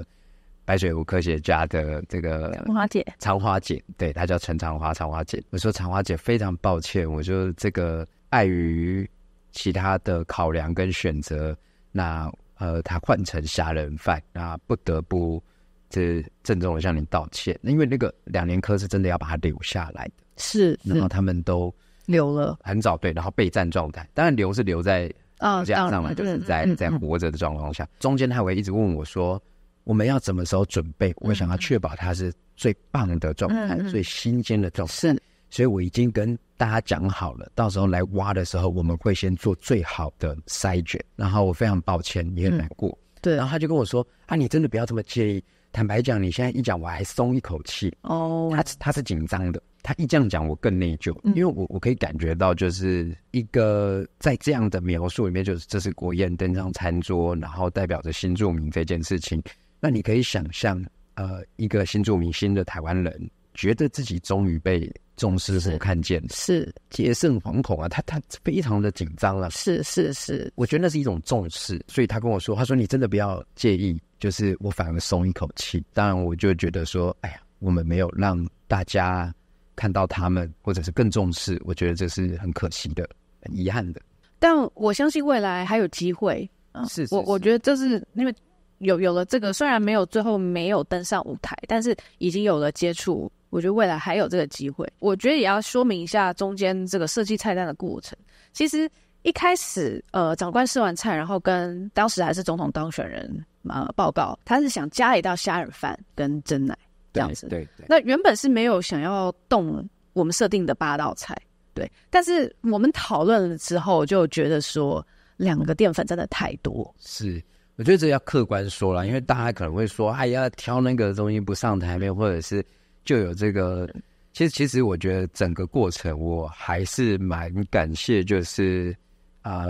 白水湖科学家的这个长花姐，长花姐，对，她叫陈长花，长花姐。我说长花姐，非常抱歉，我就这个碍于其他的考量跟选择，那呃，她换成杀人犯，那不得不这郑重的向您道歉。因为那个两年科是真的要把她留下来的是，然后他们都留了，很早对，然后备战状态，当然留是留在啊，样上来就是在在活着的状况下，中间他会一直问我说。我们要什么时候准备？我想要确保它是最棒的状态，最新鲜的状态。所以我已经跟大家讲好了，到时候来挖的时候，我们会先做最好的筛选。然后我非常抱歉，也很难过。对。然后他就跟我说：“啊，你真的不要这么介意。坦白讲，你现在一讲，我还松一口气哦。”他他是紧张的，他一这样讲，我更内疚，因为我我可以感觉到，就是一个在这样的描述里面，就是这是国宴登上餐桌，然后代表着新著名这件事情。那你可以想象，呃，一个新住明星的台湾人，觉得自己终于被重视和看见，是劫圣惶恐啊，他他非常的紧张啊，是是是，我觉得那是一种重视，所以他跟我说，他说你真的不要介意，就是我反而松一口气。当然，我就觉得说，哎呀，我们没有让大家看到他们，或者是更重视，我觉得这是很可惜的，很遗憾的。但我相信未来还有机会，是我我觉得这是因为。有有了这个，虽然没有最后没有登上舞台，但是已经有了接触。我觉得未来还有这个机会。我觉得也要说明一下中间这个设计菜单的过程。其实一开始，呃，长官试完菜，然后跟当时还是总统当选人呃报告，他是想加一道虾仁饭跟蒸奶这样子。对对。那原本是没有想要动我们设定的八道菜，对。但是我们讨论了之后，就觉得说两个淀粉真的太多。是。我觉得这要客观说了，因为大家可能会说：“哎呀，挑那个东西不上台面，或者是就有这个。”其实，其实我觉得整个过程，我还是蛮感谢，就是啊，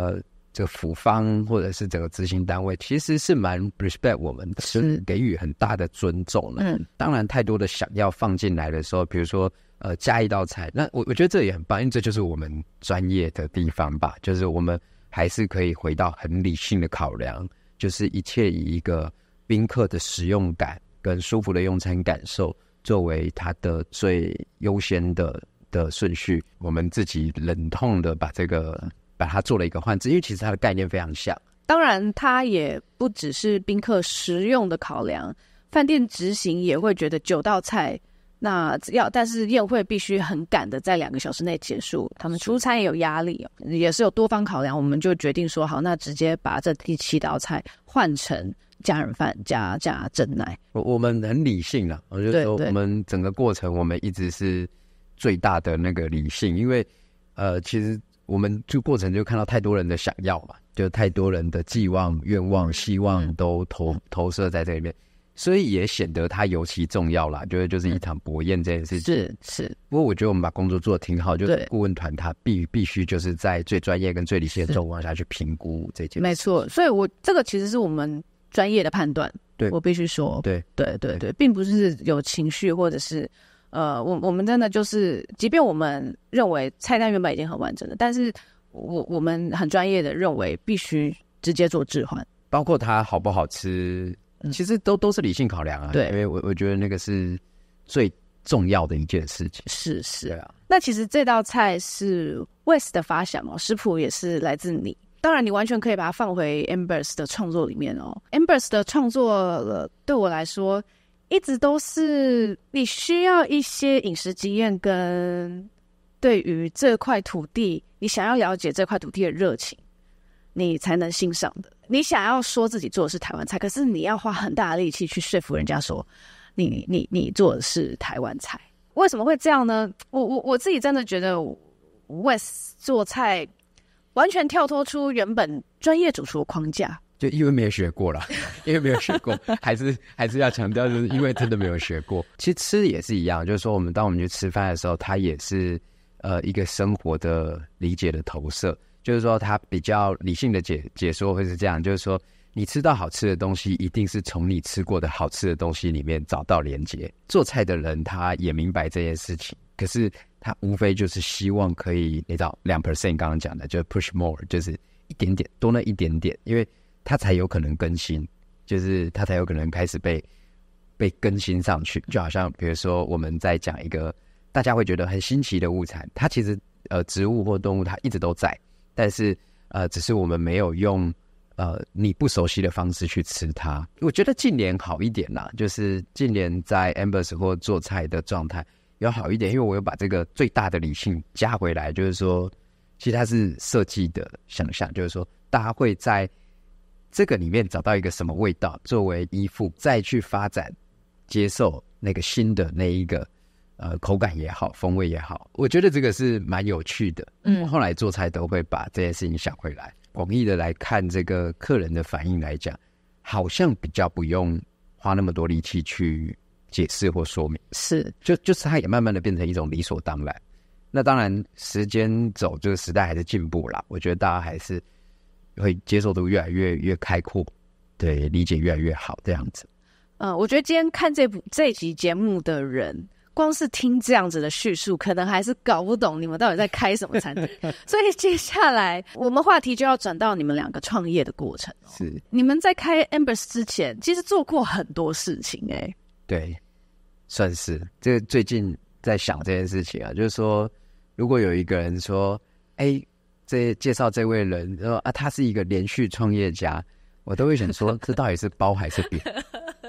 这个辅方或者是整个执行单位，其实是蛮 respect 我们的，是给予很大的尊重的。嗯，当然，太多的想要放进来的时候，比如说呃，加一道菜，那我我觉得这也很棒，因为这就是我们专业的地方吧，就是我们还是可以回到很理性的考量。就是一切以一个宾客的使用感跟舒服的用餐感受作为它的最优先的的顺序。我们自己忍痛的把这个把它做了一个换置，因为其实它的概念非常像。当然，它也不只是宾客实用的考量，饭店执行也会觉得九道菜。那要，但是宴会必须很赶的在两个小时内结束。他们出餐也有压力哦，也是有多方考量。我们就决定说好，那直接把这第七道菜换成家人饭加加真奶。我我们很理性了，我就说我们整个过程我们一直是最大的那个理性，因为呃，其实我们这过程就看到太多人的想要嘛，就太多人的寄望、愿望、希望都投投射在这里面。所以也显得它尤其重要啦，觉得就是一场博宴这件事情是是。不过我觉得我们把工作做的挺好，就是顾问团他必必须就是在最专业跟最理性的状况下去评估这件事。没错，所以我这个其实是我们专业的判断，对我必须说，对对对对，并不是有情绪或者是呃，我我们真的就是，即便我们认为菜单原本已经很完整了，但是我我们很专业的认为必须直接做置换，包括它好不好吃。其实都都是理性考量啊，对，因为我我觉得那个是最重要的一件事情。是是啊，那其实这道菜是 West 的发想哦，食谱也是来自你。当然，你完全可以把它放回 Embers 的创作里面哦。Embers 的创作，对我来说，一直都是你需要一些饮食经验，跟对于这块土地，你想要了解这块土地的热情，你才能欣赏的。你想要说自己做的是台湾菜，可是你要花很大的力气去说服人家说你你你做的是台湾菜，为什么会这样呢？我我我自己真的觉得，West 做菜完全跳脱出原本专业主厨的框架，就因为没有学过了，因为没有学过，还是还是要强调，就是因为真的没有学过。其实吃也是一样，就是说我们当我们去吃饭的时候，它也是呃一个生活的理解的投射。就是说，他比较理性的解解说会是这样：，就是说，你吃到好吃的东西，一定是从你吃过的好吃的东西里面找到连接。做菜的人他也明白这件事情，可是他无非就是希望可以那到两 percent 刚刚讲的，就 push more，就是一点点多那一点点，因为他才有可能更新，就是他才有可能开始被被更新上去。就好像比如说，我们在讲一个大家会觉得很新奇的物产，它其实呃植物或动物，它一直都在。但是，呃，只是我们没有用，呃，你不熟悉的方式去吃它。我觉得近年好一点啦，就是近年在 Amber 时做菜的状态要好一点，因为我有把这个最大的理性加回来，就是说，其实它是设计的想象，就是说，大家会在这个里面找到一个什么味道作为依附，再去发展接受那个新的那一个。呃，口感也好，风味也好，我觉得这个是蛮有趣的。嗯，后来做菜都会把这件事情想回来。广义的来看，这个客人的反应来讲，好像比较不用花那么多力气去解释或说明。是，就就是它也慢慢的变成一种理所当然。那当然，时间走，这个时代还是进步了。我觉得大家还是会接受度越来越越开阔，对理解越来越好这样子。嗯，我觉得今天看这部这集节目的人。光是听这样子的叙述，可能还是搞不懂你们到底在开什么餐厅。所以接下来我们话题就要转到你们两个创业的过程。是你们在开 a m b e r s 之前，其实做过很多事情。哎，对，算是。这最近在想这件事情啊，就是说，如果有一个人说：“哎，这介绍这位人，呃啊，他是一个连续创业家。”我都会想说，这到底是包还是扁？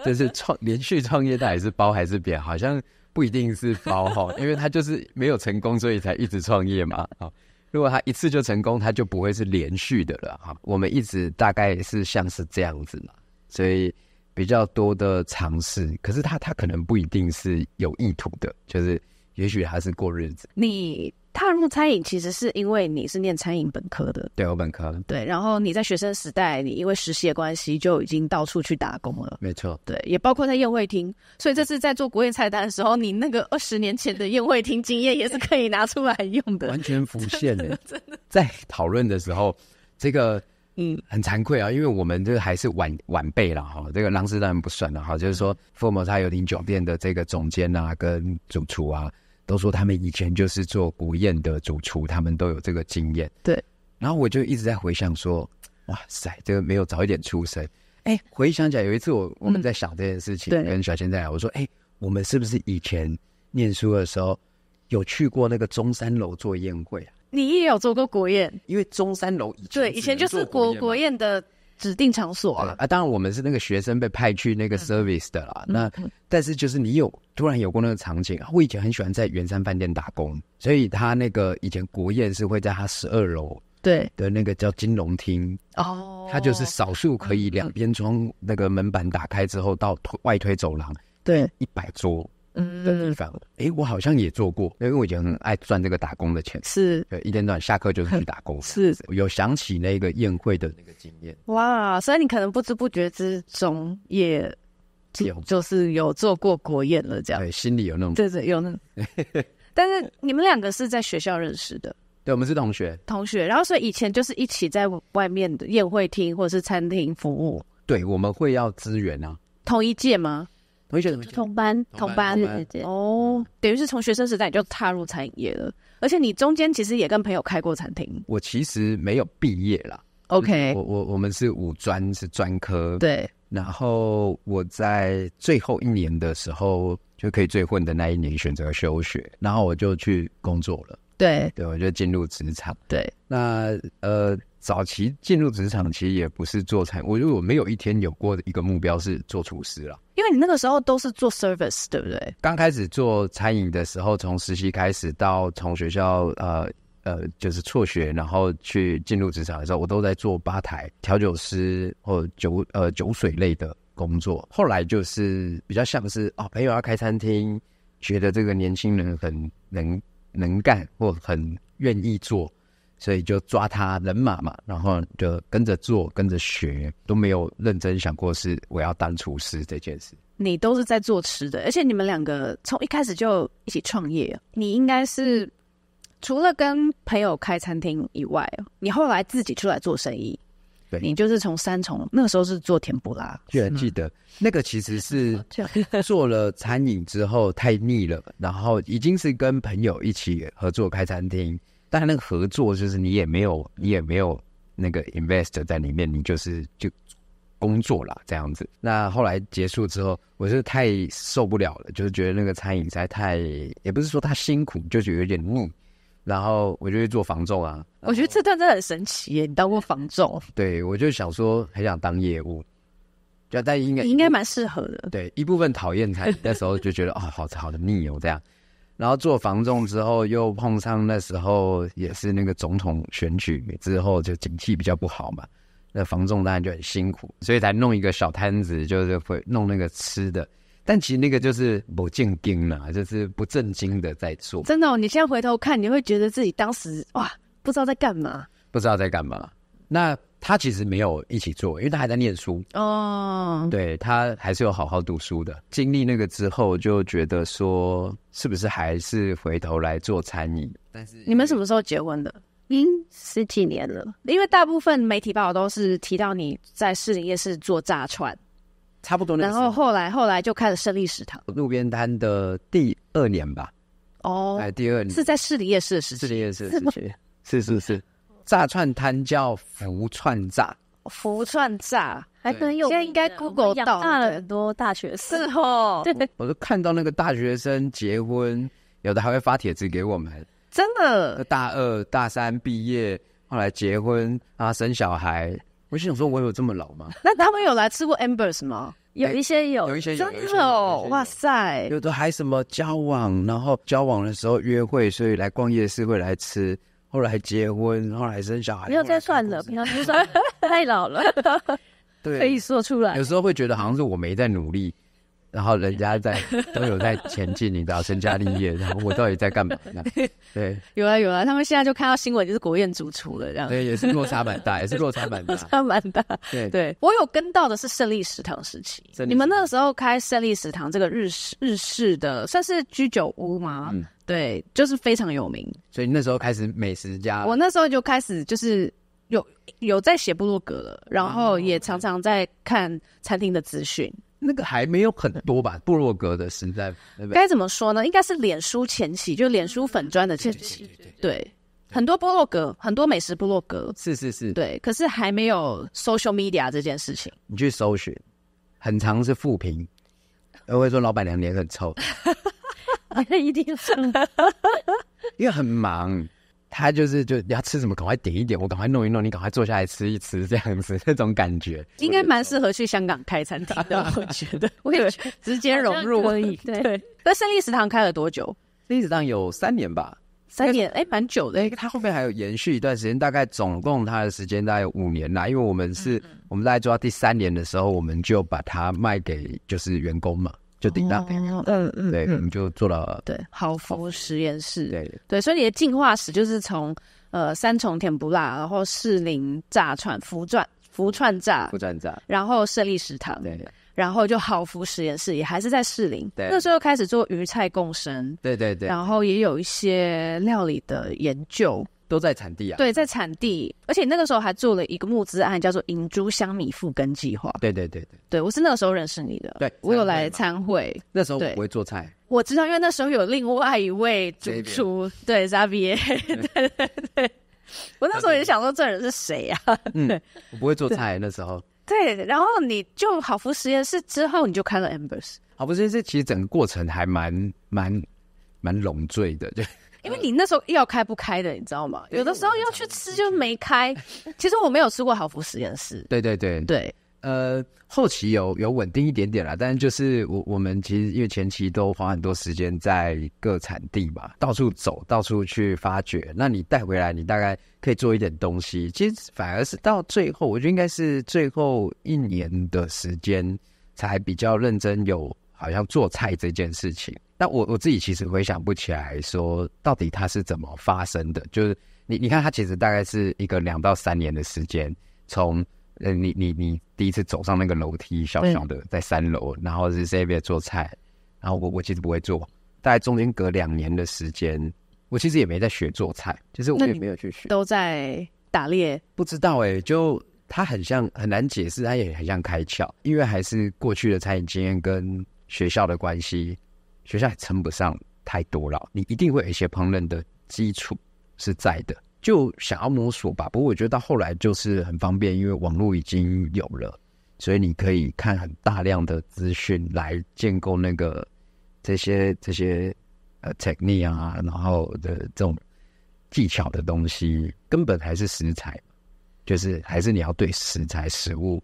就 是创连续创业到底是包还是扁？好像。不一定是包哈，因为他就是没有成功，所以才一直创业嘛。好，如果他一次就成功，他就不会是连续的了哈。我们一直大概是像是这样子嘛，所以比较多的尝试。可是他他可能不一定是有意图的，就是也许还是过日子。你。踏入餐饮其实是因为你是念餐饮本科的，对，我本科对，然后你在学生时代，你因为实习的关系就已经到处去打工了，没错，对，也包括在宴会厅，所以这次在做国宴菜单的时候，你那个二十年前的宴会厅经验也是可以拿出来用的，完全浮现了。在讨论的时候，这个嗯，很惭愧啊，因为我们这还是晚晚辈了哈，这个郎师当然不算了哈，就是说父摩他有艇酒店的这个总监啊，跟主厨啊。都说他们以前就是做国宴的主厨，他们都有这个经验。对，然后我就一直在回想说，哇塞，这个没有早一点出生。哎，回想起来有一次，我我们在想这件事情，跟小倩在我说，哎，我们是不是以前念书的时候有去过那个中山楼做宴会？啊？你也有做过国宴，因为中山楼以前对，以前就是国国宴的。指定场所啊，当然我们是那个学生被派去那个 service 的啦。那但是就是你有突然有过那个场景啊？我以前很喜欢在圆山饭店打工，所以他那个以前国宴是会在他十二楼对的那个叫金龙厅哦，他就是少数可以两边窗那个门板打开之后到推外推走廊对一百桌。嗯，地方，哎，我好像也做过，因为我已经很爱赚这个打工的钱，是，对，一天到晚下课就是去打工，是，有想起那个宴会的那个经验，哇，所以你可能不知不觉之中也有，就是有做过国宴了，这样，对，心里有那种，对对，有那，但是你们两个是在学校认识的，对，我们是同学，同学，然后所以以前就是一起在外面的宴会厅或者是餐厅服务，对，我们会要资源啊，同一届吗？同学怎么同班，同班哦，等于是从学生时代就踏入餐饮业了。而且你中间其实也跟朋友开过餐厅。我其实没有毕业了，OK？我我我们是五专，是专科，对。然后我在最后一年的时候就可以最混的那一年选择休学，然后我就去工作了。对对，我就进入职场。对，那呃，早期进入职场其实也不是做餐，我如果没有一天有过一个目标是做厨师了，因为你那个时候都是做 service，对不对？刚开始做餐饮的时候，从实习开始到从学校呃呃就是辍学，然后去进入职场的时候，我都在做吧台、调酒师或酒呃酒水类的工作。后来就是比较像是哦，朋友要开餐厅，觉得这个年轻人很能。能干或很愿意做，所以就抓他人马嘛，然后就跟着做，跟着学，都没有认真想过是我要当厨师这件事。你都是在做吃的，而且你们两个从一开始就一起创业。你应该是除了跟朋友开餐厅以外，你后来自己出来做生意。你就是从三重，那个时候是做甜不拉，居然记得那个其实是 做了餐饮之后太腻了，然后已经是跟朋友一起合作开餐厅，但那个合作就是你也没有你也没有那个 invest 在里面，你就是就工作了这样子。那后来结束之后，我是太受不了了，就是觉得那个餐饮在太，也不是说他辛苦，就是有点腻。然后我就去做防重啊！我觉得这段真的很神奇耶！你当过防重？对，我就想说，很想当业务，就但应该应该蛮适合的。对，一部分讨厌才，那时候就觉得哦，好好的腻哦这样。然后做防重之后，又碰上那时候也是那个总统选举之后，就景气比较不好嘛。那防重当然就很辛苦，所以才弄一个小摊子，就是会弄那个吃的。但其实那个就是不正经了，就是不正经的在做。真的，你现在回头看，你会觉得自己当时哇，不知道在干嘛，不知道在干嘛。那他其实没有一起做，因为他还在念书。哦，对他还是有好好读书的。经历那个之后，就觉得说，是不是还是回头来做餐饮？但是你们什么时候结婚的？嗯，十几年了。因为大部分媒体报道都是提到你在市林夜市做炸串。差不多。然后后来后来就开始胜利食堂。路边摊的第二年吧。哦。哎，第二年是在市里夜市的时期。市里夜市时期。是是是。炸串摊叫福串炸。福串炸，还等能有。现在应该 Google 到。大了很多大学生哦。对对。我都看到那个大学生结婚，有的还会发帖子给我们。真的。大二、大三毕业，后来结婚啊，生小孩。我心想说，我有这么老吗？那他们有来吃过 Embers 吗？有一些有，有一些真的哦，哇塞！有的还什么交往，然后交往的时候约会，所以来逛夜市会来吃，后来结婚，后来生小孩。没有再算了，平常就算太老了，对，可以说出来。有时候会觉得好像是我没在努力。然后人家在都有在前进，你知道，成家立业。然后我到底在干嘛呢？对，有啊有啊，他们现在就看到新闻，就是国宴主厨了，这样。对，也是落差蛮大，也是落差蛮大，蛮大。对对，我有跟到的是胜利食堂时期。你们那时候开胜利食堂，这个日式日式的算是居酒屋吗？嗯，对，就是非常有名。所以那时候开始美食家。我那时候就开始就是有有在写部落格了，然后也常常在看餐厅的资讯。那个还没有很多吧，部落格的时代该怎么说呢？应该是脸书前期，就脸书粉砖的前期，对，很多部落格，很多美食部落格，是是是，对，可是还没有 social media 这件事情。你去搜寻，很长是负评，我会说老板娘脸很臭，一定很，因为很忙。他就是就你要吃什么，赶快点一点，我赶快弄一弄，你赶快坐下来吃一吃，这样子那 种感觉，应该蛮适合去香港开餐厅的，我觉得，我也 直接融入而已。对，那胜利食堂开了多久？胜利食堂有三年吧，三年哎，蛮久的。哎，他后面还有延续一段时间，大概总共他的时间大概五年啦。因为我们是我们在做到第三年的时候，我们就把它卖给就是员工嘛。就顶到，嗯嗯，对，我们就做了对好福实验室，对对，所以你的进化史就是从呃三重甜不辣，然后士林炸串福串福串炸福串炸，然后胜利食堂，对，然后就好福实验室也还是在士林，对，那时候开始做鱼菜共生，对对对，然后也有一些料理的研究。都在产地啊，对，在产地，而且那个时候还做了一个募资案，叫做“银珠香米复根计划”。对对对对，对我是那个时候认识你的。对我有来参会，那时候我不会做菜。我知道，因为那时候有另外一位主厨，对，Zabie，对 对对。我那时候也想说，这人是谁呀？嗯，我不会做菜那时候。对，然后你就好福实验室之后你就开了 Ambers，好福实验室其实整个过程还蛮蛮蛮浓醉的，对。因为你那时候要开不开的，你知道吗？有的时候要去吃就没开。其实我没有吃过好福实验室。对对对对，呃，后期有有稳定一点点啦，但是就是我我们其实因为前期都花很多时间在各产地嘛，到处走，到处去发掘。那你带回来，你大概可以做一点东西。其实反而是到最后，我觉得应该是最后一年的时间才比较认真有好像做菜这件事情。那我我自己其实回想不起来，说到底它是怎么发生的。就是你你看，它其实大概是一个两到三年的时间，从呃，你你你第一次走上那个楼梯，小小的在三楼，然后是 x a v e r 做菜，然后我我其实不会做，大概中间隔两年的时间，我其实也没在学做菜，就是我也没有去学，都在打猎。不知道哎，就它很像很难解释，它也很像开窍，因为还是过去的餐饮经验跟学校的关系。学校也称不上太多了，你一定会有一些烹饪的基础是在的，就想要摸索吧。不过我觉得到后来就是很方便，因为网络已经有了，所以你可以看很大量的资讯来建构那个这些 这些呃 technique 啊，然后的这种技巧的东西，根本还是食材就是还是你要对食材食物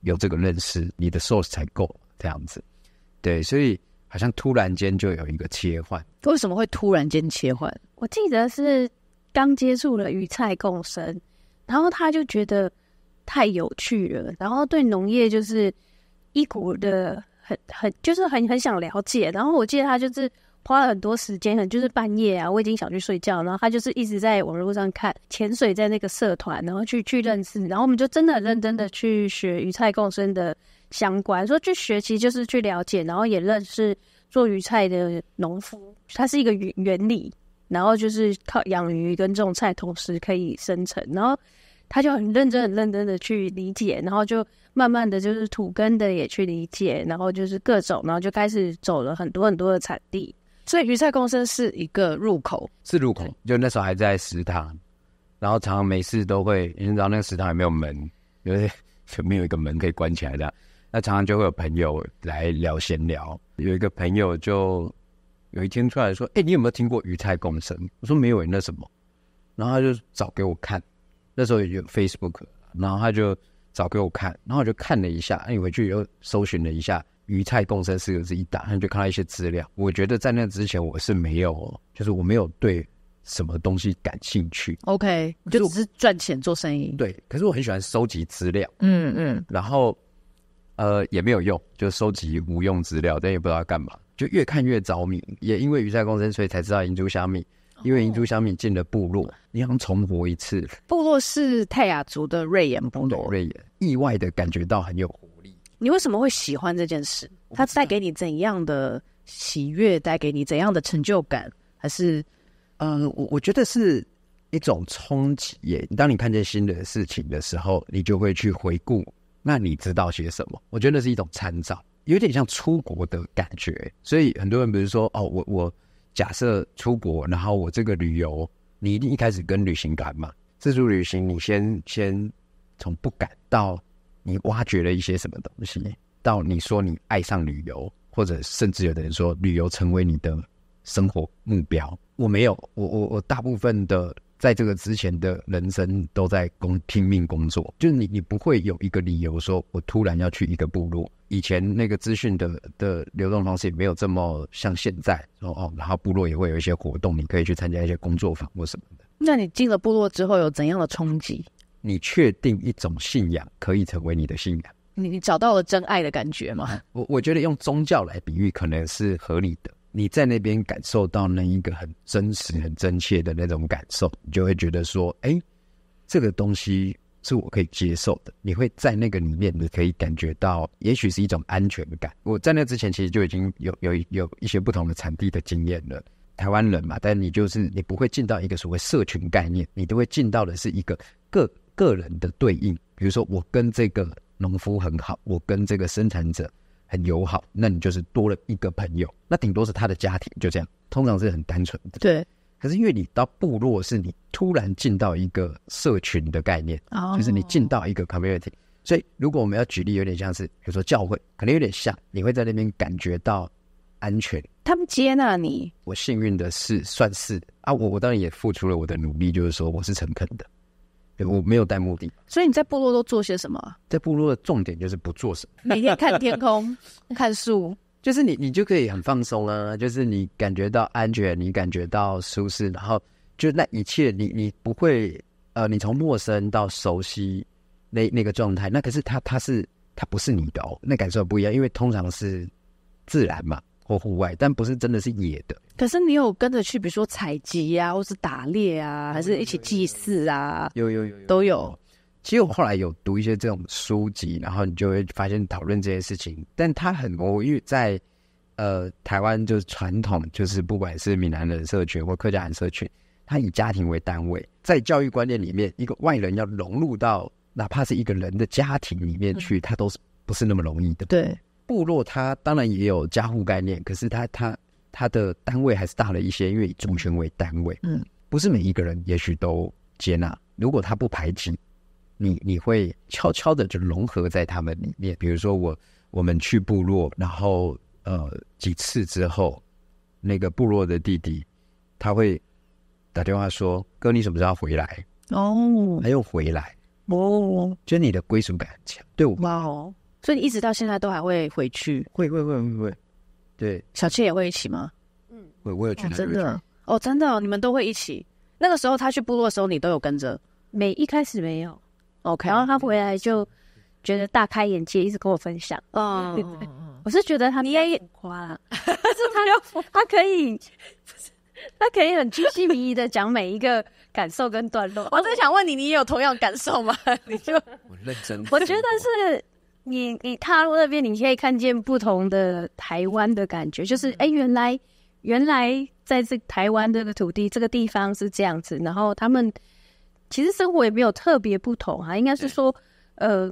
有这个认识，你的 source 才够这样子。对，所以。好像突然间就有一个切换，为什么会突然间切换？我记得是刚接触了与菜共生，然后他就觉得太有趣了，然后对农业就是一股的很很就是很很想了解。然后我记得他就是花了很多时间，很就是半夜啊我已经想去睡觉，然后他就是一直在网络上看潜水在那个社团，然后去去认识，然后我们就真的很认真的去学与菜共生的。相关说去学，其实就是去了解，然后也认识做鱼菜的农夫，他是一个原原理，然后就是靠养鱼跟种菜同时可以生成，然后他就很认真很认真的去理解，然后就慢慢的就是土根的也去理解，然后就是各种，然后就开始走了很多很多的产地，所以鱼菜共生是一个入口，是入口。就那时候还在食堂，然后常常每次都会，你知道那个食堂也没有门，因为 没有一个门可以关起来的。那常常就会有朋友来聊闲聊，有一个朋友就有一天出来说：“哎，你有没有听过鱼菜共生？”我说：“没有，那什么？”然后他就找给我看，那时候有 Facebook，然后他就找给我看，然后我就看了一下，哎，回去又搜寻了一下鱼菜共生，四个字一打，就看到一些资料。我觉得在那之前我是没有，就是我没有对什么东西感兴趣。OK，就只是赚钱做生意。对，可是我很喜欢收集资料。嗯嗯，然后。呃，也没有用，就收集无用资料，但也不知道干嘛，就越看越着迷。也因为《鱼在共生》，所以才知道银珠小米。因为银珠小米进了部落，你想重活一次？部落是泰雅族的瑞岩部落，瑞岩意外的感觉到很有活力。你为什么会喜欢这件事？它带给你怎样的喜悦？带给你怎样的成就感？还是，嗯，我我觉得是一种冲击耶。当你看见新的事情的时候，你就会去回顾。那你知道些什么？我觉得是一种参照，有点像出国的感觉。所以很多人，比如说哦，我我假设出国，然后我这个旅游，你一定一开始跟旅行团嘛，自助旅行，你先先从不敢到你挖掘了一些什么东西，到你说你爱上旅游，或者甚至有的人说旅游成为你的生活目标。我没有，我我我大部分的。在这个之前的人生，都在工拼命工作，就是你，你不会有一个理由说，我突然要去一个部落。以前那个资讯的的流动方式也没有这么像现在，哦哦，然后部落也会有一些活动，你可以去参加一些工作坊或什么的。那你进了部落之后，有怎样的冲击？你确定一种信仰可以成为你的信仰？你你找到了真爱的感觉吗？我我觉得用宗教来比喻，可能是合理的。你在那边感受到那一个很真实、很真切的那种感受，你就会觉得说：“哎，这个东西是我可以接受的。”你会在那个里面，你可以感觉到，也许是一种安全感。我在那之前其实就已经有有有一些不同的产地的经验了。台湾人嘛，但你就是你不会进到一个所谓社群概念，你都会进到的是一个个个人的对应。比如说，我跟这个农夫很好，我跟这个生产者。很友好，那你就是多了一个朋友，那顶多是他的家庭就这样，通常是很单纯的。对。可是因为你到部落，是你突然进到一个社群的概念，就是你进到一个 community。所以如果我们要举例，有点像是比如说教会，可能有点像，你会在那边感觉到安全。他们接纳你。我幸运的是算是啊，我我当然也付出了我的努力，就是说我是诚恳的。我没有带目的，所以你在部落都做些什么？在部落的重点就是不做什么，每天看天空、看树，就是你，你就可以很放松啊。就是你感觉到安全，你感觉到舒适，然后就那一切，你你不会呃，你从陌生到熟悉那那个状态，那可是它它是它不是你的哦，那感受不一样，因为通常是自然嘛。或户外，但不是真的是野的。可是你有跟着去，比如说采集啊，或是打猎啊，还是一起祭祀啊？有有有，都有。其实我后来有读一些这种书籍，然后你就会发现讨论这些事情，但他很多，因在呃台湾就是传统，就是不管是闽南人社群或客家人社群，他以家庭为单位，在教育观念里面，一个外人要融入到哪怕是一个人的家庭里面去，他都是不是那么容易的。对。部落它当然也有家户概念，可是它它它的单位还是大了一些，因为以宗群为单位，嗯，不是每一个人也许都接纳。如果他不排挤你，你会悄悄的就融合在他们里面。比如说我我们去部落，然后呃几次之后，那个部落的弟弟他会打电话说：“哥，你什么时候回来？”哦，还有回来哦，就你的归属感强，对，哇。所以你一直到现在都还会回去？会会会会会，对。小倩也会一起吗？嗯，会，我有去。真的？哦，真的，你们都会一起。那个时候他去部落的时候，你都有跟着？没，一开始没有。OK，然后他回来就觉得大开眼界，一直跟我分享。哦。我是觉得他太也夸了，是 他他可以，他可以很尽心尽力的讲每一个感受跟段落。我在想问你，你有同样感受吗？你 就我认真，我觉得是。你你踏入那边，你可以看见不同的台湾的感觉，就是哎，原来原来在这台湾这个土地这个地方是这样子。然后他们其实生活也没有特别不同啊，应该是说，呃，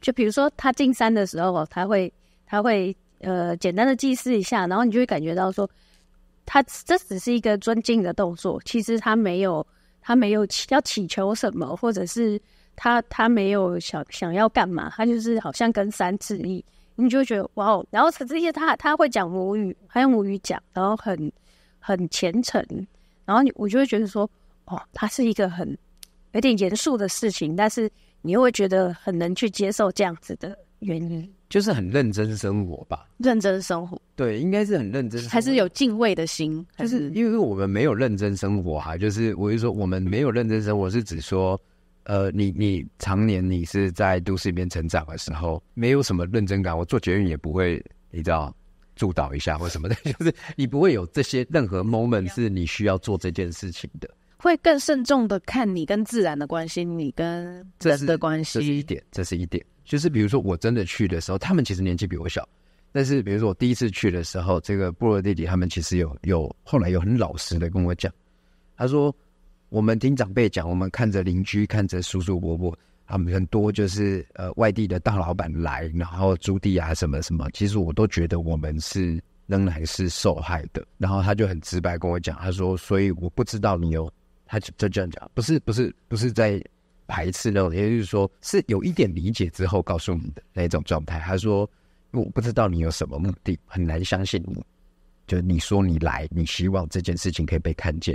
就比如说他进山的时候，他会他会呃简单的祭祀一下，然后你就会感觉到说，他这只是一个尊敬的动作，其实他没有他没有要祈求什么，或者是。他他没有想想要干嘛，他就是好像跟山致意，你就觉得哇哦。然后这些他他会讲母语，他用母语讲，然后很很虔诚，然后你我就会觉得说哦，他是一个很有点严肃的事情，但是你又会觉得很能去接受这样子的原因，就是很认真生活吧？认真生活，对，应该是很认真，还是有敬畏的心？就是因为我们没有认真生活哈，就是我就说我们没有认真生活，是指说。呃，你你常年你是在都市里面成长的时候，没有什么认真感。我做捷运也不会，你知道，助导一下或什么的，就是你不会有这些任何 moment 是你需要做这件事情的。会更慎重的看你跟自然的关系，你跟自然的关系，这是一点，这是一点。就是比如说，我真的去的时候，他们其实年纪比我小，但是比如说我第一次去的时候，这个部落弟弟他们其实有有后来有很老实的跟我讲，他说。我们听长辈讲，我们看着邻居，看着叔叔伯伯，他们很多就是呃外地的大老板来，然后租地啊什么什么。其实我都觉得我们是仍然是受害的。然后他就很直白跟我讲，他说：“所以我不知道你有……他就这样讲，不是不是不是在排斥那种，也就是说是有一点理解之后告诉你的那种状态。”他说：“我不知道你有什么目的，很难相信你，就你说你来，你希望这件事情可以被看见。”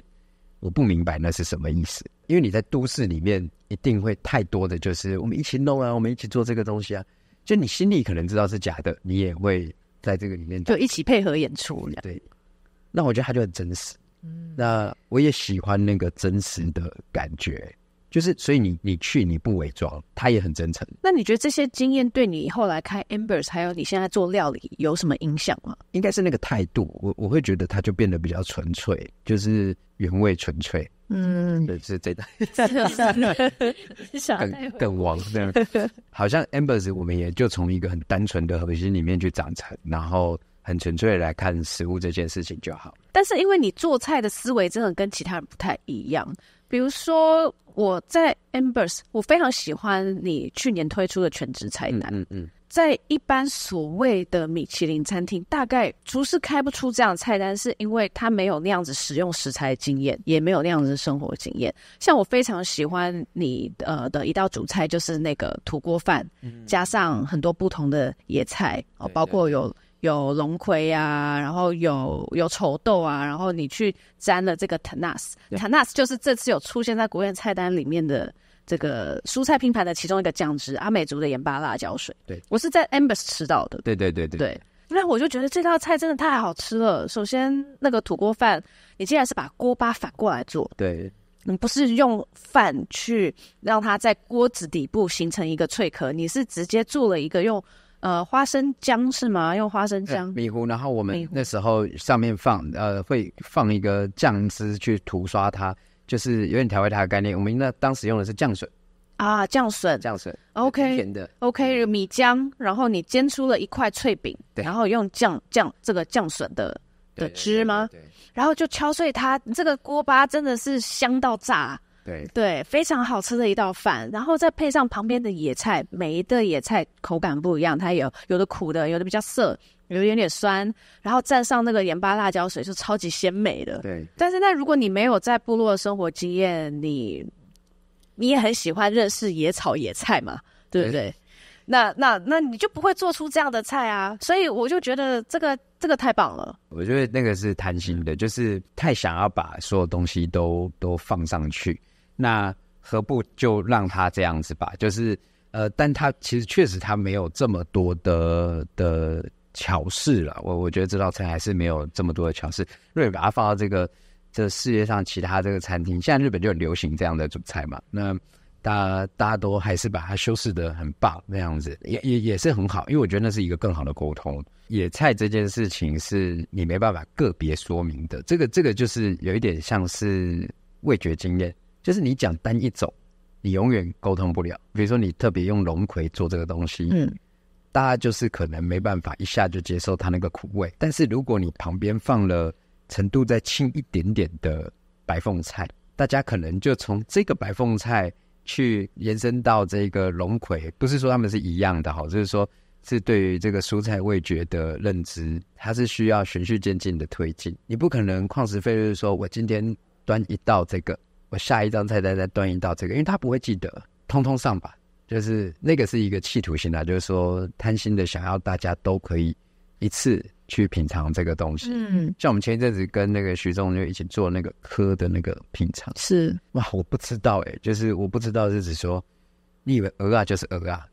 我不明白那是什么意思，因为你在都市里面一定会太多的就是我们一起弄啊，我们一起做这个东西啊，就你心里可能知道是假的，你也会在这个里面就一起配合演出。对，那我觉得他就很真实，嗯，那我也喜欢那个真实的感觉。就是，所以你你去你不伪装，他也很真诚。那你觉得这些经验对你后来开 Amber's，还有你现在做料理有什么影响吗？应该是那个态度，我我会觉得他就变得比较纯粹，就是原味纯粹。嗯，对，是这的。更更王这样，王好像 Amber's，我们也就从一个很单纯的核心里面去长成，然后很纯粹来看食物这件事情就好。但是因为你做菜的思维真的跟其他人不太一样。比如说，我在 Amber's，我非常喜欢你去年推出的全职菜单。嗯嗯，在一般所谓的米其林餐厅，大概厨师开不出这样菜单，是因为他没有那样子使用食材的经验，也没有那样子生活经验。像我非常喜欢你呃的一道主菜，就是那个土锅饭，加上很多不同的野菜，包括有。有龙葵啊，然后有有丑豆啊，然后你去沾了这个 t a n a s t a n a s 就是这次有出现在国宴菜单里面的这个蔬菜拼盘的其中一个酱汁，阿美族的盐巴辣椒水。对我是在 ambus 吃到的。对对对对。对，那我就觉得这道菜真的太好吃了。首先那个土锅饭，你竟然是把锅巴反过来做，对，你不是用饭去让它在锅子底部形成一个脆壳，你是直接做了一个用。呃，花生浆是吗？用花生浆米糊，然后我们那时候上面放呃，会放一个酱汁去涂刷它，就是有点调味它的概念。我们那当时用的是酱笋啊，酱笋，酱笋，OK，甜的，OK，米浆，然后你煎出了一块脆饼，然后用酱酱这个酱笋的的汁吗？对，然后就敲碎它，这个锅巴真的是香到炸。对对，非常好吃的一道饭，然后再配上旁边的野菜，每一个野菜口感不一样，它有有的苦的，有的比较涩，有的有点酸，然后蘸上那个盐巴辣椒水，是超级鲜美的。对，但是那如果你没有在部落生活经验，你你也很喜欢认识野草野菜嘛，对不对？那那那你就不会做出这样的菜啊，所以我就觉得这个这个太棒了。我觉得那个是贪心的，就是太想要把所有东西都都放上去。那何不就让他这样子吧？就是呃，但他其实确实他没有这么多的的巧事了。我我觉得这道菜还是没有这么多的巧事。如果把它放到这个这世界上其他这个餐厅，现在日本就很流行这样的主菜嘛。那大大家都还是把它修饰的很棒，那样子也也也是很好。因为我觉得那是一个更好的沟通。野菜这件事情是你没办法个别说明的。这个这个就是有一点像是味觉经验。就是你讲单一种，你永远沟通不了。比如说，你特别用龙葵做这个东西，嗯，大家就是可能没办法一下就接受它那个苦味。但是如果你旁边放了程度再轻一点点的白凤菜，大家可能就从这个白凤菜去延伸到这个龙葵。不是说他们是一样的哈，就是说是对于这个蔬菜味觉的认知，它是需要循序渐进的推进。你不可能旷时费日说，我今天端一道这个。我下一张菜单再端一道这个，因为他不会记得，通通上吧。就是那个是一个企图心啦，就是说贪心的想要大家都可以一次去品尝这个东西。嗯，像我们前一阵子跟那个徐仲就一起做那个科的那个品尝，是哇，我不知道哎，就是我不知道是指说，你以为鹅啊就是鹅啊。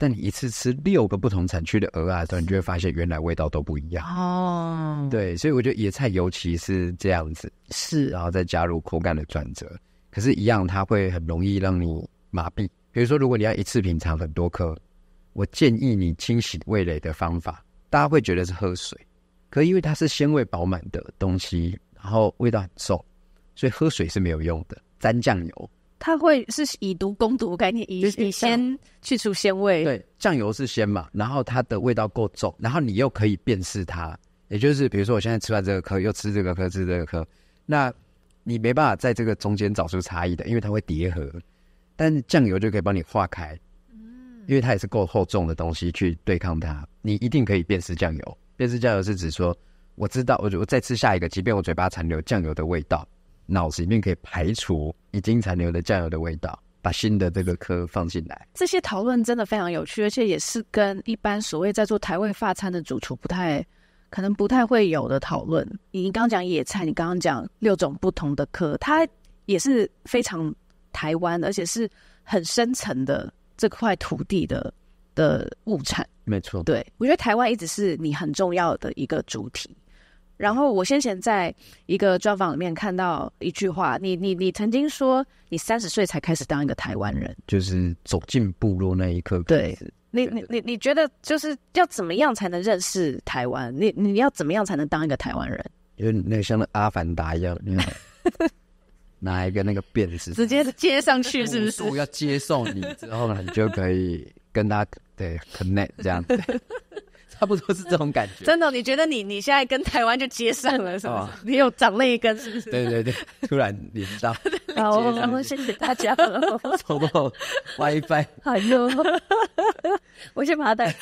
但你一次吃六个不同产区的鹅啊，你就会发现原来味道都不一样哦。对，所以我觉得野菜尤其是这样子是，然后再加入口感的转折，可是，一样它会很容易让你麻痹。比如说，如果你要一次品尝很多颗，我建议你清洗味蕾的方法，大家会觉得是喝水，可因为它是鲜味饱满的东西，然后味道很重，所以喝水是没有用的，沾酱油。它会是以毒攻毒概念，以以你先去除鲜味。对，酱油是鲜嘛，然后它的味道够重，然后你又可以辨识它。也就是，比如说，我现在吃完这个壳，又吃这个壳，吃这个壳，那你没办法在这个中间找出差异的，因为它会叠合。但酱油就可以帮你化开，嗯，因为它也是够厚重的东西去对抗它。你一定可以辨识酱油。辨识酱油是指说，我知道，我我再吃下一个，即便我嘴巴残留酱油的味道。脑子里面可以排除已经残留的酱油的味道，把新的这个科放进来。这些讨论真的非常有趣，而且也是跟一般所谓在做台味发餐的主厨不太，可能不太会有的讨论。你刚讲野菜，你刚刚讲六种不同的科，它也是非常台湾，而且是很深层的这块土地的的物产。没错，对我觉得台湾一直是你很重要的一个主体。然后我先前在一个专访里面看到一句话，你你你曾经说你三十岁才开始当一个台湾人，就是走进部落那一刻。对你你你你觉得就是要怎么样才能认识台湾？你你要怎么样才能当一个台湾人？因为那像那阿凡达一样，拿一个那个辫子直接接上去，是不是？我要接受你之后呢，你就可以跟他对 connect 这样子。差不多是这种感觉，真的？你觉得你你现在跟台湾就接上了是吗？你又长了一根是不是？对对对，突然连到。哦，谢谢大家。好不好？WiFi。哎呦，我先把它带。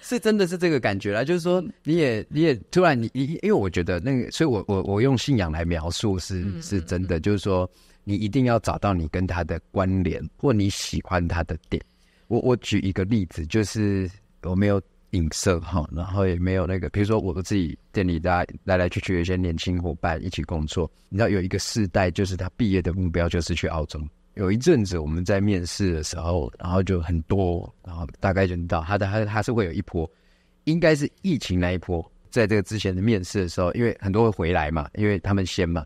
是 真的是这个感觉啦，就是说你也你也突然你你，因为我觉得那个，所以我我我用信仰来描述是是真的，就是说你一定要找到你跟他的关联，或你喜欢他的点。我我举一个例子，就是。我没有影射哈，然后也没有那个，比如说，我自己店里，大家来来去去，有些年轻伙伴一起工作，你知道，有一个世代，就是他毕业的目标就是去澳洲。有一阵子我们在面试的时候，然后就很多，然后大概就知道，他的他他是会有一波，应该是疫情那一波，在这个之前的面试的时候，因为很多会回来嘛，因为他们先嘛，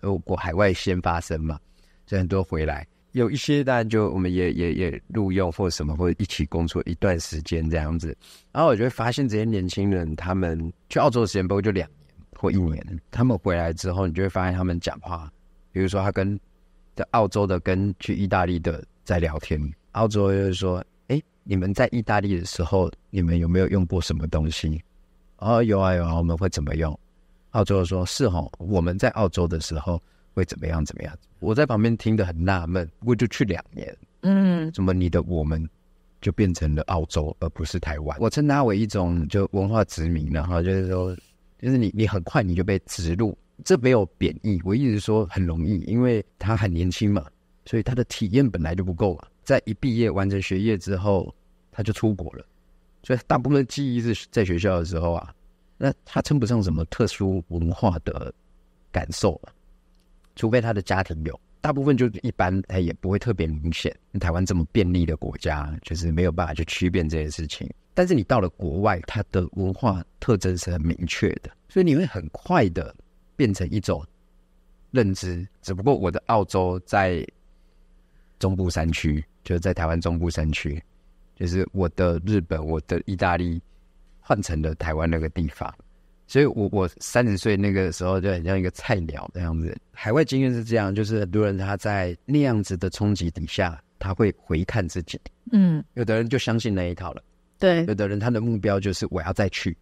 呃，国海外先发生嘛，所以很多回来。有一些，当然就我们也也也录用或者什么或者一起工作一段时间这样子，然后我就会发现这些年轻人，他们去澳洲的时间不过就两年或一年，他们回来之后，你就会发现他们讲话，比如说他跟在澳洲的跟去意大利的在聊天，澳洲就是说：“哎，你们在意大利的时候，你们有没有用过什么东西？”哦，有啊有啊，我们会怎么用？澳洲说：“是哦，我们在澳洲的时候。”会怎么样？怎么样？我在旁边听的很纳闷。不过就去两年，嗯，怎么你的我们就变成了澳洲而不是台湾？我称它为一种就文化殖民了哈，就是说，就是你你很快你就被植入，这没有贬义。我一直说很容易，因为他很年轻嘛，所以他的体验本来就不够啊。在一毕业完成学业之后，他就出国了，所以大部分记忆是在学校的时候啊，那他称不上什么特殊文化的感受了。除非他的家庭有，大部分就一般，哎，也不会特别明显。台湾这么便利的国家，就是没有办法去区辨这件事情。但是你到了国外，它的文化特征是很明确的，所以你会很快的变成一种认知。只不过我的澳洲在中部山区，就是在台湾中部山区，就是我的日本、我的意大利，换成了台湾那个地方。所以，我我三十岁那个时候就很像一个菜鸟的样子。海外经验是这样，就是很多人他在那样子的冲击底下，他会回看自己。嗯，有的人就相信那一套了。对，有的人他的目标就是我要再去，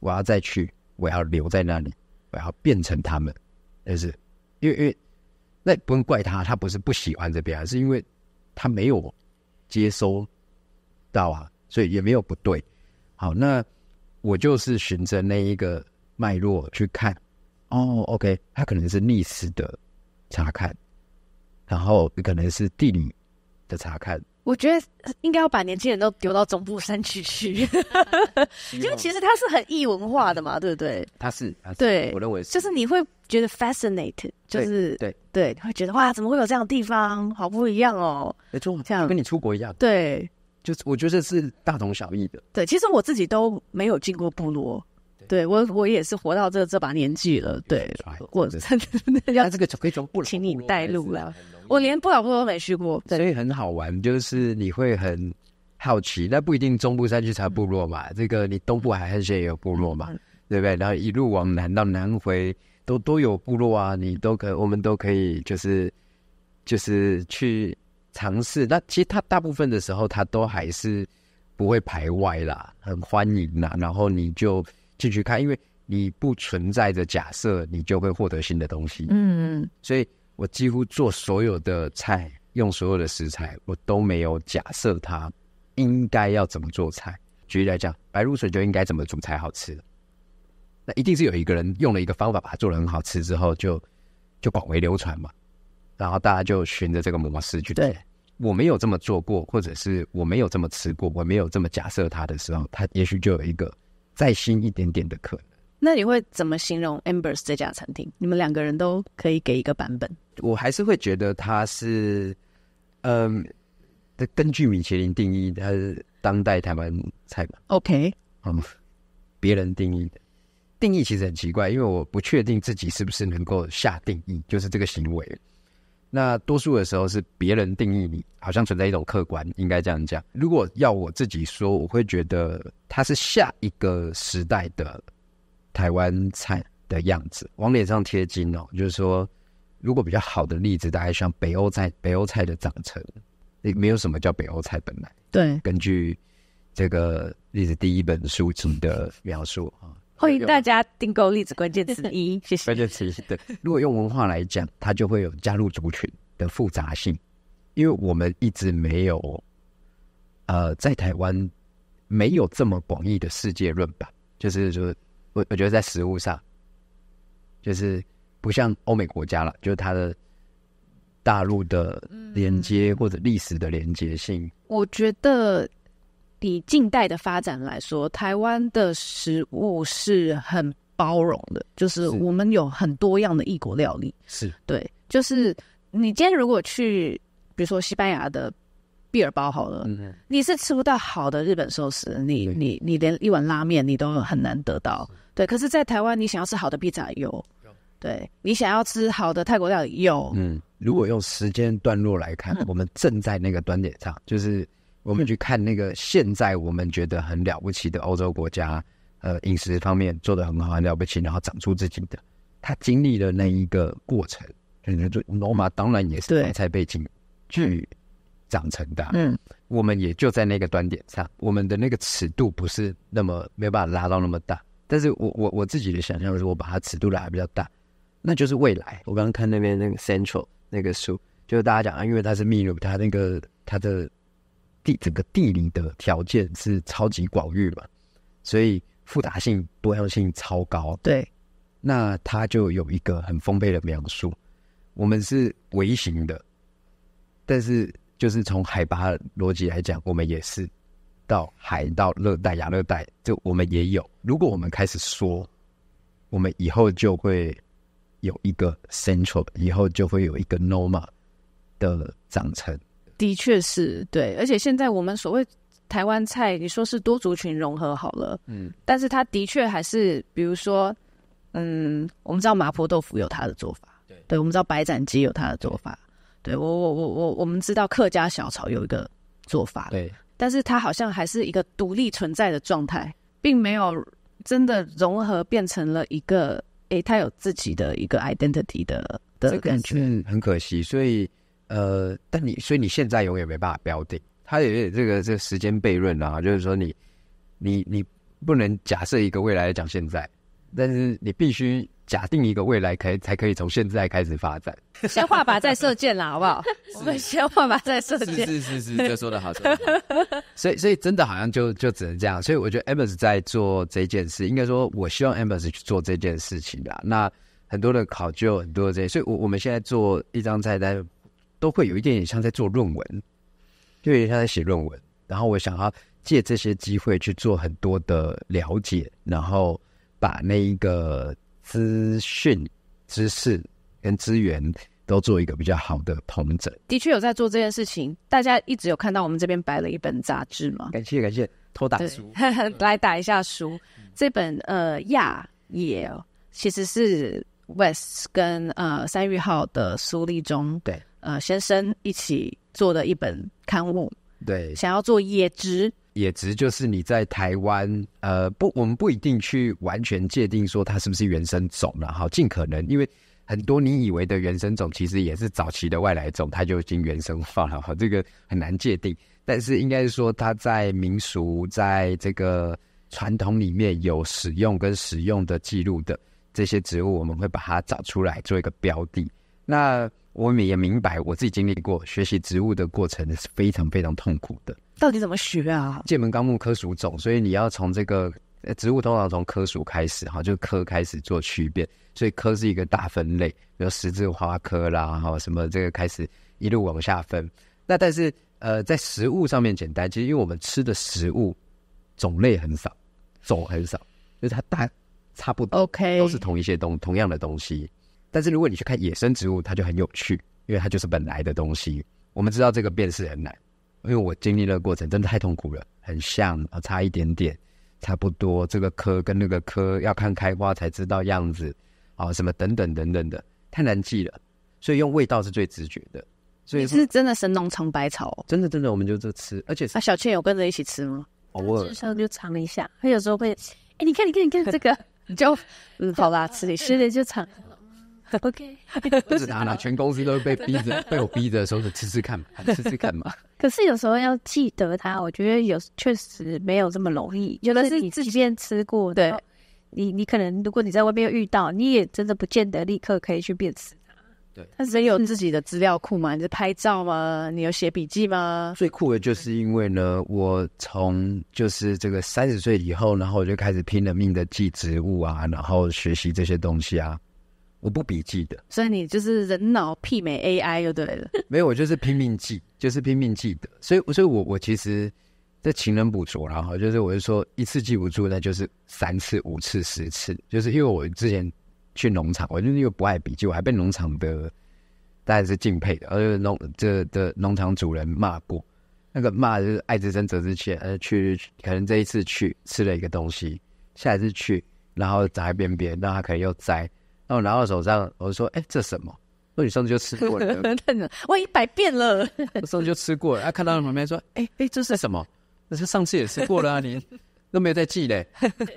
我要再去，我要留在那里，我要变成他们。但是，因为因为那不用怪他，他不是不喜欢这边，而是因为他没有接收到啊，所以也没有不对。好，那。我就是循着那一个脉络去看，哦，OK，它可能是历史的查看，然后也可能是地理的查看。我觉得应该要把年轻人都丢到中部山区去，因为其实它是很异文化的嘛，对不对？它是对，我认为是，就是你会觉得 fascinated，就是对对，会觉得哇，怎么会有这样的地方，好不一样哦，没像跟你出国一样，对。就我觉得是大同小异的。对，其实我自己都没有进过部落，对我我也是活到这这把年纪了，对，我真的要这个可以部落，请你带路了。我连布老部落都没去过，所以很好玩，就是你会很好奇。那不一定中部山区才部落嘛，这个你东部海岸线也有部落嘛，对不对？然后一路往南到南回，都都有部落啊，你都可我们都可以就是就是去。尝试，那其实他大部分的时候，他都还是不会排外啦，很欢迎啦，然后你就进去看，因为你不存在着假设，你就会获得新的东西。嗯嗯，所以我几乎做所有的菜，用所有的食材，我都没有假设它应该要怎么做菜。举例来讲，白露水就应该怎么煮才好吃？那一定是有一个人用了一个方法把它做的很好吃之后，就就广为流传嘛。然后大家就循着这个模式去对，我没有这么做过，或者是我没有这么吃过，我没有这么假设它的时候，它也许就有一个再新一点点的可能。那你会怎么形容 Ambers 这家餐厅？你们两个人都可以给一个版本。我还是会觉得它是，嗯，根据米其林定义，它是当代台湾菜吧？OK，嗯，别人定义的定义其实很奇怪，因为我不确定自己是不是能够下定义，就是这个行为。那多数的时候是别人定义你，好像存在一种客观，应该这样讲。如果要我自己说，我会觉得它是下一个时代的台湾菜的样子。往脸上贴金哦，就是说，如果比较好的例子，大概像北欧菜，北欧菜的长成，也没有什么叫北欧菜本来。对，根据这个例子第一本书情的描述啊。欢迎大家订购《例子关键词 一》，谢谢。关键词对，如果用文化来讲，它就会有加入族群的复杂性，因为我们一直没有，呃，在台湾没有这么广义的世界论吧？就是说，我我觉得在食物上，就是不像欧美国家了，就是它的大陆的连接或者历史的连接性，我觉得。以近代的发展来说，台湾的食物是很包容的，就是我们有很多样的异国料理。是，对，就是你今天如果去，比如说西班牙的毕尔包好了，你是吃不到好的日本寿司，你你你连一碗拉面你都很难得到。对，可是，在台湾你想要吃好的必炸油，对你想要吃好的泰国料理有。嗯，如果用时间段落来看，我们正在那个端点上，就是。我们去看那个现在我们觉得很了不起的欧洲国家，呃，饮食方面做的很好，很了不起，然后长出自己的，他经历了那一个过程，就就罗马当然也是白菜背景去长成的，嗯，我们也就在那个端点上，我们的那个尺度不是那么没有办法拉到那么大，但是我我我自己的想象是我把它尺度拉比较大，那就是未来。我刚刚看那边那个 Central 那个书，就是大家讲啊，因为它是秘鲁，它那个它的。地整个地理的条件是超级广域嘛，所以复杂性多样性超高。对，那它就有一个很丰沛的描述。我们是微型的，但是就是从海拔逻辑来讲，我们也是到海到热带亚热带，就我们也有。如果我们开始说，我们以后就会有一个 central，以后就会有一个 normal 的长成。的确是对，而且现在我们所谓台湾菜，你说是多族群融合好了，嗯，但是他的确还是，比如说，嗯，我们知道麻婆豆腐有它的做法，对，对，我们知道白斩鸡有它的做法，对我，我，我，我，我们知道客家小炒有一个做法，对，但是它好像还是一个独立存在的状态，并没有真的融合变成了一个，哎，它有自己的一个 identity 的的感觉，很可惜，所以。呃，但你所以你现在永远没办法标定，它有点这个这时间悖论啊，就是说你你你不能假设一个未来讲现在，但是你必须假定一个未来可以才可以从现在开始发展。先画靶再射箭啦，好不好？我们先画靶再射箭，是是是是，就 说的好所以所以真的好像就就只能这样，所以我觉得 Amber 在做这件事，应该说我希望 Amber 去做这件事情的。那很多的考究，很多的这，些，所以我我们现在做一张菜单。都会有一点点像在做论文，有点像在写论文。然后我想要借这些机会去做很多的了解，然后把那一个资讯、知识跟资源都做一个比较好的统整。的确有在做这件事情，大家一直有看到我们这边摆了一本杂志吗？感谢感谢，偷打书 来打一下书。这本呃亚也其实是 West 跟呃三月号的苏立中对。呃，先生一起做的一本刊物，对，想要做野植，野植就是你在台湾，呃，不，我们不一定去完全界定说它是不是原生种了哈，尽可能，因为很多你以为的原生种，其实也是早期的外来种，它就已经原生化了哈，这个很难界定，但是应该是说它在民俗在这个传统里面有使用跟使用的记录的这些植物，我们会把它找出来做一个标的，那。我明也明白，我自己经历过学习植物的过程是非常非常痛苦的。到底怎么学啊？《剑门纲目》科属种，所以你要从这个植物通常从科属开始哈，就科开始做区别。所以科是一个大分类，比如十字花科啦哈，什么这个开始一路往下分。那但是呃，在食物上面简单，其实因为我们吃的食物种类很少，种很少，就是它大差不多，OK，都是同一些东同样的东西。但是如果你去看野生植物，它就很有趣，因为它就是本来的东西。我们知道这个辨识很难，因为我经历了过程，真的太痛苦了。很像啊，差一点点，差不多这个科跟那个科，要看开花才知道样子啊，什么等等等等的，太难记了。所以用味道是最直觉的。所以是真的神农尝百草？真的真的，我们就这吃，而且啊，小倩有跟着一起吃吗？偶尔就尝一下，她有时候会，哎，你看你看你看这个，你 就嗯，好吧，吃的吃的就尝。OK，不是他拿全公司都被 逼着，被我逼着，说是吃吃看嘛，吃吃看嘛。可是有时候要记得它，我觉得有确实没有这么容易。有的是你自己变吃过，对，你你可能如果你在外面遇到，你也真的不见得立刻可以去辨识它。对，但是有自己的资料库嘛？你是拍照吗？你有写笔记吗？最酷的就是因为呢，我从就是这个三十岁以后，然后我就开始拼了命的记植物啊，然后学习这些东西啊。我不笔记的，所以你就是人脑媲美 AI 就对了。没有，我就是拼命记，就是拼命记得。所以，所以我我其实在情人捕捉，然后就是我就说一次记不住，那就是三次、五次、十次。就是因为我之前去农场，我就是因为不爱笔记，我还被农场的大家是敬佩的，而农这的农场主人骂过。那个骂就是爱之深，责之切。呃，去可能这一次去吃了一个东西，下一次去，然后砸边边，那他可能又摘。我拿到手上，我就说：“哎，这什么？”那女生就吃过了，我一百遍了，我上次就吃过了。哎，看到旁边说：“哎哎，这是什么？”那是上次也吃过了啊，你都没有再记嘞，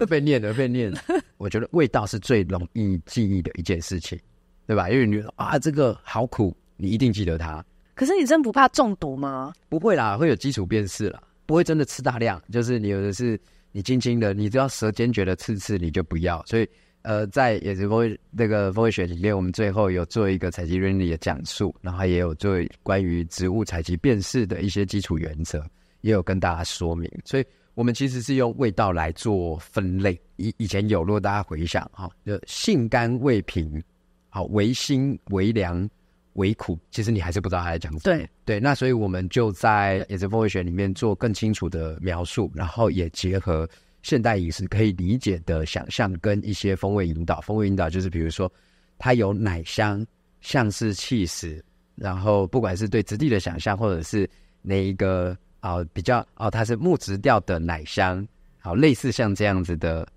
被念了，被念。了。”我觉得味道是最容易记忆的一件事情，对吧？因为你说啊，这个好苦，你一定记得它。可是你真不怕中毒吗？不会啦，会有基础辨识了，不会真的吃大量。就是你有的是，你轻轻的，你只要舌尖觉得刺刺，你就不要。所以。呃，在野生风味那个风味学里面，我们最后有做一个采集原理的讲述，然后也有做关于植物采集辨识的一些基础原则，也有跟大家说明。所以，我们其实是用味道来做分类。以以前有，如果大家回想哈，就性甘味平，好为辛为凉为苦，其实你还是不知道他在讲什么。对对，那所以我们就在野生风味学里面做更清楚的描述，然后也结合。现代饮食可以理解的想象跟一些风味引导，风味引导就是比如说，它有奶香，像是气死，然后不管是对质地的想象，或者是那一个啊比较哦，它是木质调的奶香，好类似像这样子的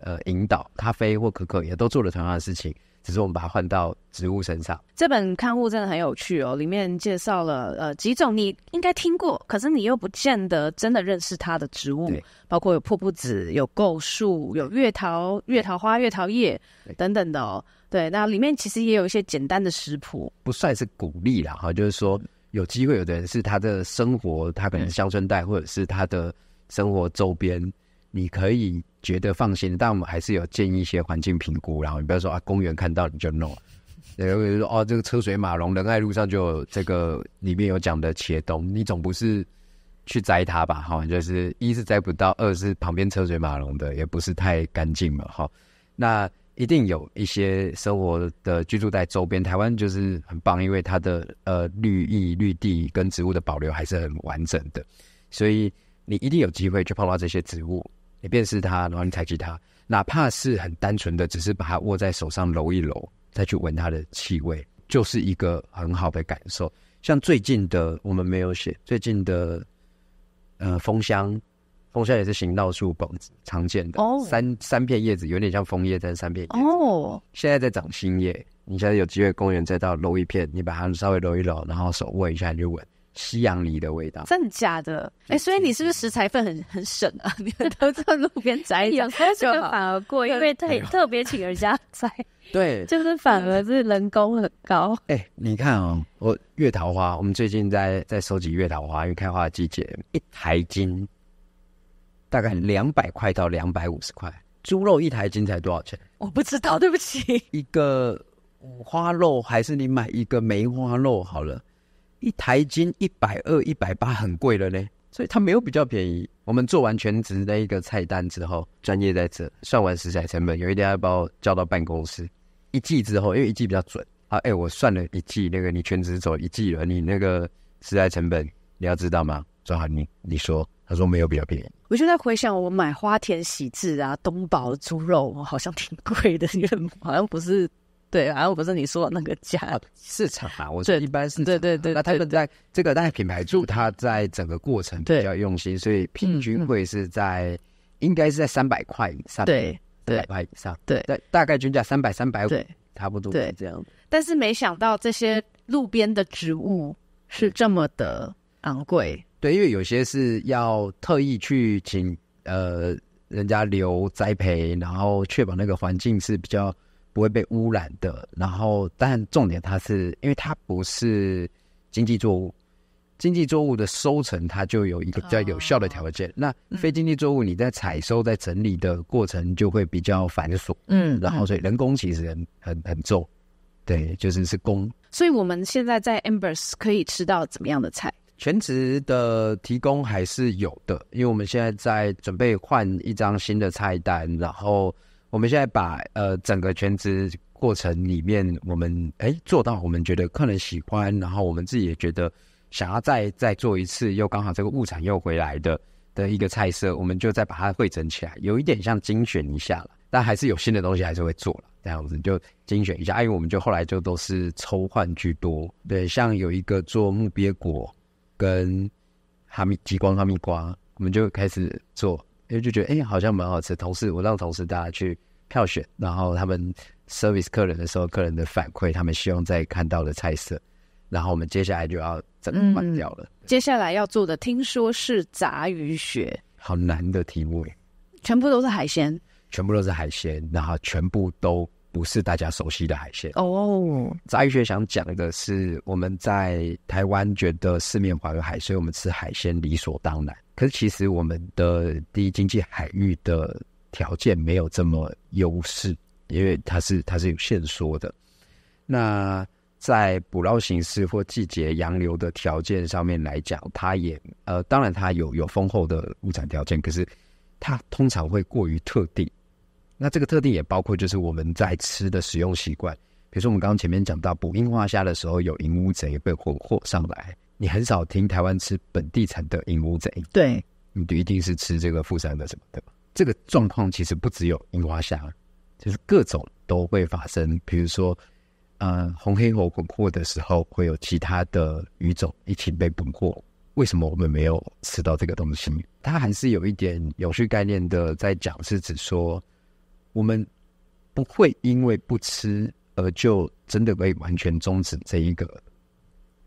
呃引导，咖啡或可可也都做了同样的事情。只是我们把它换到植物身上。这本刊物真的很有趣哦，里面介绍了呃几种你应该听过，可是你又不见得真的认识它的植物，包括有瀑布子、有构树、有月桃、月桃花、月桃叶等等的哦。对，那里面其实也有一些简单的食谱，不算是鼓励了哈，就是说有机会有的人是他的生活，他可能乡村带或者是他的生活周边，你可以。觉得放心，但我们还是有建一些环境评估。然后你不要说啊，公园看到你就 no。然后比如说哦，这个车水马龙人爱路上就有这个里面有讲的茄冬，你总不是去摘它吧？哈，就是一是摘不到，二是旁边车水马龙的也不是太干净了。哈，那一定有一些生活的居住在周边。台湾就是很棒，因为它的呃绿意、绿地跟植物的保留还是很完整的，所以你一定有机会去碰到这些植物。便是它，然后你采集它，哪怕是很单纯的，只是把它握在手上揉一揉，再去闻它的气味，就是一个很好的感受。像最近的我们没有写，最近的呃枫香，枫香也是行道树，本常见的，三三片叶子，有点像枫叶，但是三片叶子。哦，现在在长新叶，你现在有机会公园再到揉一片，你把它稍微揉一揉，然后手握一下，你就闻，西洋梨的味道，真的假的？哎，所以你是不是食材份很 很省啊？你都在路边摘一样，这个反而贵，因为特特别请人家摘。对，就是反而是人工很高。哎，你看啊，我月桃花，我们最近在在收集月桃花，因为开花的季节，一台斤大概两百块到两百五十块。猪肉一台斤才多少钱？我不知道，对不起。一个五花肉，还是你买一个梅花肉好了。一台金一百二一百八很贵了呢。所以他没有比较便宜。我们做完全职那一个菜单之后，专业在这算完食材成本，有一天要把我叫到办公室，一季之后，因为一季比较准。啊。哎，我算了一季，那个你全职走一季了，你那个食材成本你要知道吗？正好你你说，他说没有比较便宜。我就在回想，我买花田喜字啊，东宝猪肉，好像挺贵的，好像不是。对，然后不是你说那个价市场嘛？我一般是、对对对。那他们在这个是品牌主他在整个过程比较用心，所以平均会是在应该是在三百块以上，对，三百块以上，对，大大概均价三百三百五，差不多对这样但是没想到这些路边的植物是这么的昂贵。对，因为有些是要特意去请呃人家留栽培，然后确保那个环境是比较。不会被污染的，然后，但重点它是，因为它不是经济作物，经济作物的收成它就有一个比较有效的条件。那非经济作物，你在采收、在整理的过程就会比较繁琐，嗯，然后所以人工其实很很很重，对，就是是工。所以我们现在在 Embers 可以吃到怎么样的菜？全职的提供还是有的，因为我们现在在准备换一张新的菜单，然后。我们现在把呃整个全职过程里面，我们哎做到我们觉得客人喜欢，然后我们自己也觉得想要再再做一次，又刚好这个物产又回来的的一个菜色，我们就再把它汇整起来，有一点像精选一下了，但还是有新的东西还是会做了这样子，就精选一下。因为我们就后来就都是抽换居多，对，像有一个做木鳖果跟哈密极光哈密瓜，我们就开始做。因为就觉得哎，好像蛮好吃。同事，我让同事大家去票选，然后他们 service 客人的时候，客人的反馈，他们希望再看到的菜色。然后我们接下来就要整换掉了。接下来要做的，听说是杂鱼血，好难的题目耶！全部都是海鲜，全部都是海鲜，然后全部都不是大家熟悉的海鲜哦。杂鱼血想讲的是，我们在台湾觉得四面环海，所以我们吃海鲜理所当然。可是，其实我们的第一经济海域的条件没有这么优势，因为它是它是有限缩的。那在捕捞形式或季节洋流的条件上面来讲，它也呃，当然它有有丰厚的物产条件，可是它通常会过于特定。那这个特定也包括就是我们在吃的使用习惯，比如说我们刚刚前面讲到捕樱花虾的时候，有银乌贼被活活上来。你很少听台湾吃本地产的银乌贼，对，你就一定是吃这个富山的什么？对这个状况其实不只有樱花虾，就是各种都会发生。比如说，呃，红黑火捕获的时候会有其他的鱼种一起被捕获。为什么我们没有吃到这个东西？它还是有一点有序概念的，在讲是指说，我们不会因为不吃而就真的被完全终止这一个。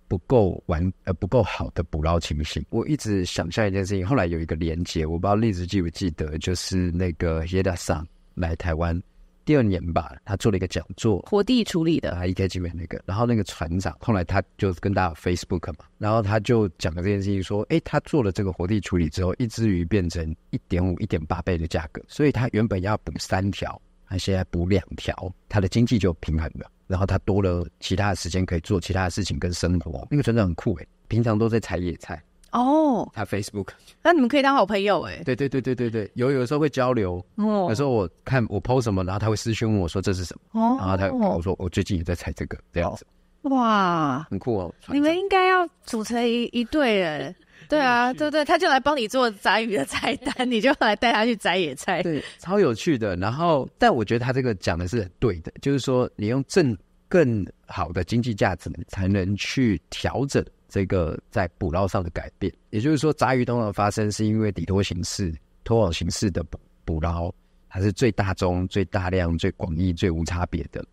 不够完呃不够好的捕捞情形，我一直想象一件事情。后来有一个连接，我不知道例子记不记得，就是那个耶达萨来台湾第二年吧，他做了一个讲座，活地处理的，他一开始买那个，然后那个船长后来他就跟大家 Facebook 嘛，然后他就讲了这件事情，说哎他做了这个活地处理之后，一只鱼变成一点五一点八倍的价格，所以他原本要补三条，他现在补两条，他的经济就平衡了。然后他多了其他的时间可以做其他的事情跟生活，那个船长很酷哎，平常都在采野菜哦。他 Facebook，那你们可以当好朋友哎。对对对对对对，有有时候会交流，有时候我看我 PO 什么，然后他会私讯问我说这是什么，然后他我说我最近也在采这个这样子。哇，很酷哦，你们应该要组成一一对人。对啊，对对，他就来帮你做杂鱼的菜单，你就来带他去摘野菜，对，超有趣的。然后，但我觉得他这个讲的是很对的，就是说，你用正更好的经济价值才能去调整这个在捕捞上的改变。也就是说，杂鱼通常发生是因为底托形式、拖网形式的捕捕捞，它是最大宗、最大量、最广义、最无差别的，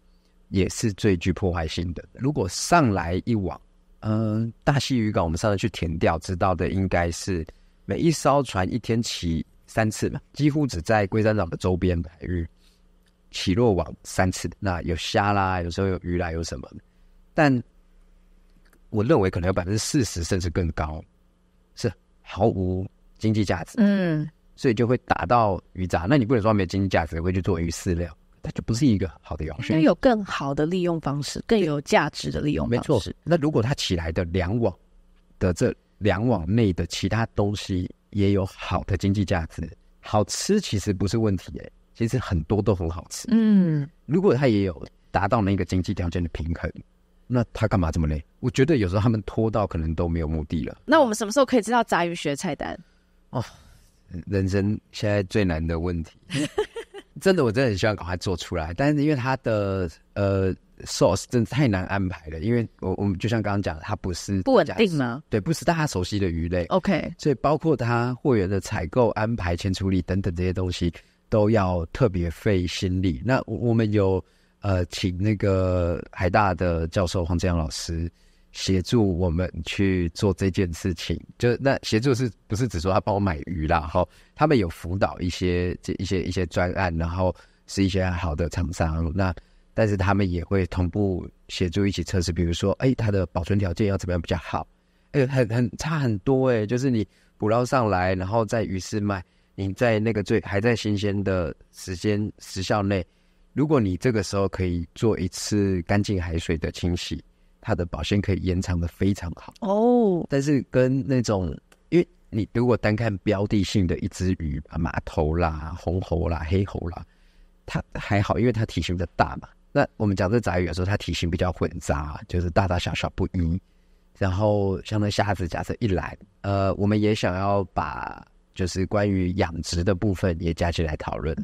也是最具破坏性的。如果上来一网。嗯，大溪渔港，我们上次去填钓，知道的应该是每一艘船一天起三次嘛，几乎只在龟山岛的周边海域起落网三次。那有虾啦，有时候有鱼啦，有什么？但我认为可能有百分之四十甚至更高是毫无经济价值。嗯，所以就会打到鱼杂。那你不能说没有经济价值，会去做鱼饲料。它就不是一个好的用，生。该有更好的利用方式，更有价值的利用方式。没错，那如果它起来的两网的这两网内的其他东西也有好的经济价值，好吃其实不是问题诶。其实很多都很好吃。嗯，如果它也有达到那个经济条件的平衡，那他干嘛这么累？我觉得有时候他们拖到可能都没有目的了。那我们什么时候可以知道杂鱼学菜单？哦，人生现在最难的问题。真的，我真的很希望赶快做出来，但是因为它的呃 source 真的太难安排了，因为我我们就像刚刚讲的，它不是不稳定吗？对，不是大家熟悉的鱼类。OK，所以包括它货源的采购、安排、前处理等等这些东西，都要特别费心力。那我们有呃，请那个海大的教授黄正阳老师。协助我们去做这件事情，就那协助是不是只说他帮我买鱼啦？哈，他们有辅导一些这一些一些专案，然后是一些好的厂商。那但是他们也会同步协助一起测试，比如说，哎，它的保存条件要怎么样比较好？哎，很很差很多哎，就是你捕捞上来，然后在鱼市卖，你在那个最还在新鲜的时间时效内，如果你这个时候可以做一次干净海水的清洗。它的保鲜可以延长的非常好哦，但是跟那种，因为你如果单看标的性的一只鱼啊，马头啦、红喉啦、黑喉啦，它还好，因为它体型的大嘛。那我们讲这杂鱼的时候，它体型比较混杂，就是大大小小不一。然后像那虾子，假设一来，呃，我们也想要把就是关于养殖的部分也加进来讨论，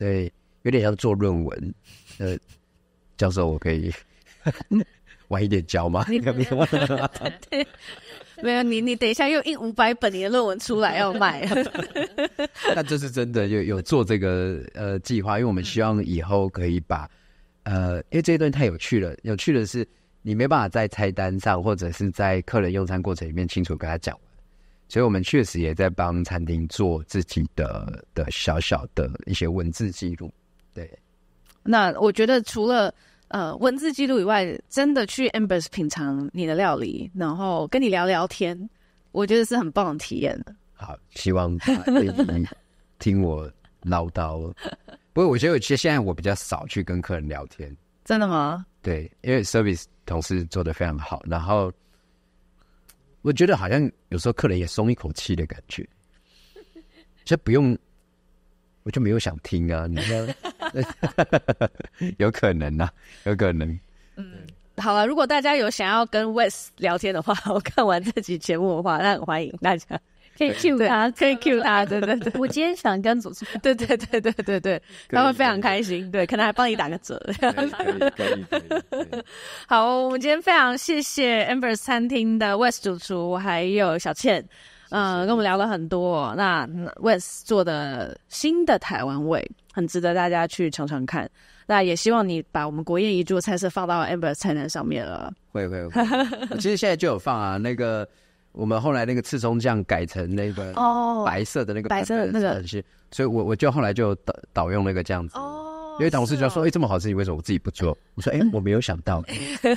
所以有点像做论文。呃，教授，我可以。晚一点交吗？你别忘了对，没有你，你等一下又印五百本你的论文出来要卖。那这是真的有有做这个呃计划，因为我们希望以后可以把呃，因为这一段太有趣了。有趣的是，你没办法在菜单上或者是在客人用餐过程里面清楚跟他讲所以我们确实也在帮餐厅做自己的的小小的一些文字记录。对，那我觉得除了。呃，文字记录以外，真的去 Ambers 品尝你的料理，然后跟你聊聊天，我觉得是很棒的体验的。好，希望可以听我唠叨。不过我觉得，其实现在我比较少去跟客人聊天。真的吗？对，因为 service 同事做的非常好，然后我觉得好像有时候客人也松一口气的感觉，就不用。我就没有想听啊，你看，有可能呐，有可能。嗯，好了，如果大家有想要跟 West 聊天的话，我看完这集节目的话，那欢迎大家可以 Q 他，可以 Q 他，对对对。我今天想跟主持对对对对对对，他会非常开心，对，可能还帮你打个折。好，我们今天非常谢谢 Amber 餐厅的 West 主厨，还有小倩。嗯，跟我们聊了很多。那 Wes 做的新的台湾味，很值得大家去尝尝看。那也希望你把我们国宴一桌菜色放到 Amber 菜单上面了。会会会，其实现在就有放啊。那个我们后来那个刺葱酱改成那个哦白色的那个白色的那个，所以，我我就后来就导导用那个这样子。哦，因为同事就说：“哎，这么好吃，你为什么我自己不做？”我说：“哎，我没有想到。”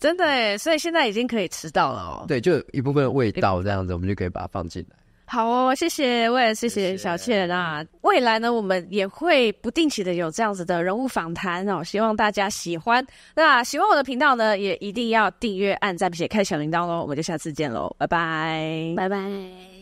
真的哎，所以现在已经可以吃到了哦。对，就一部分味道这样子，我们就可以把它放进来。好哦，谢谢，我也谢谢小倩啊。未来呢，我们也会不定期的有这样子的人物访谈哦，希望大家喜欢。那喜欢我的频道呢，也一定要订阅、按赞并且开小铃铛喽。我们就下次见喽，拜拜，拜拜。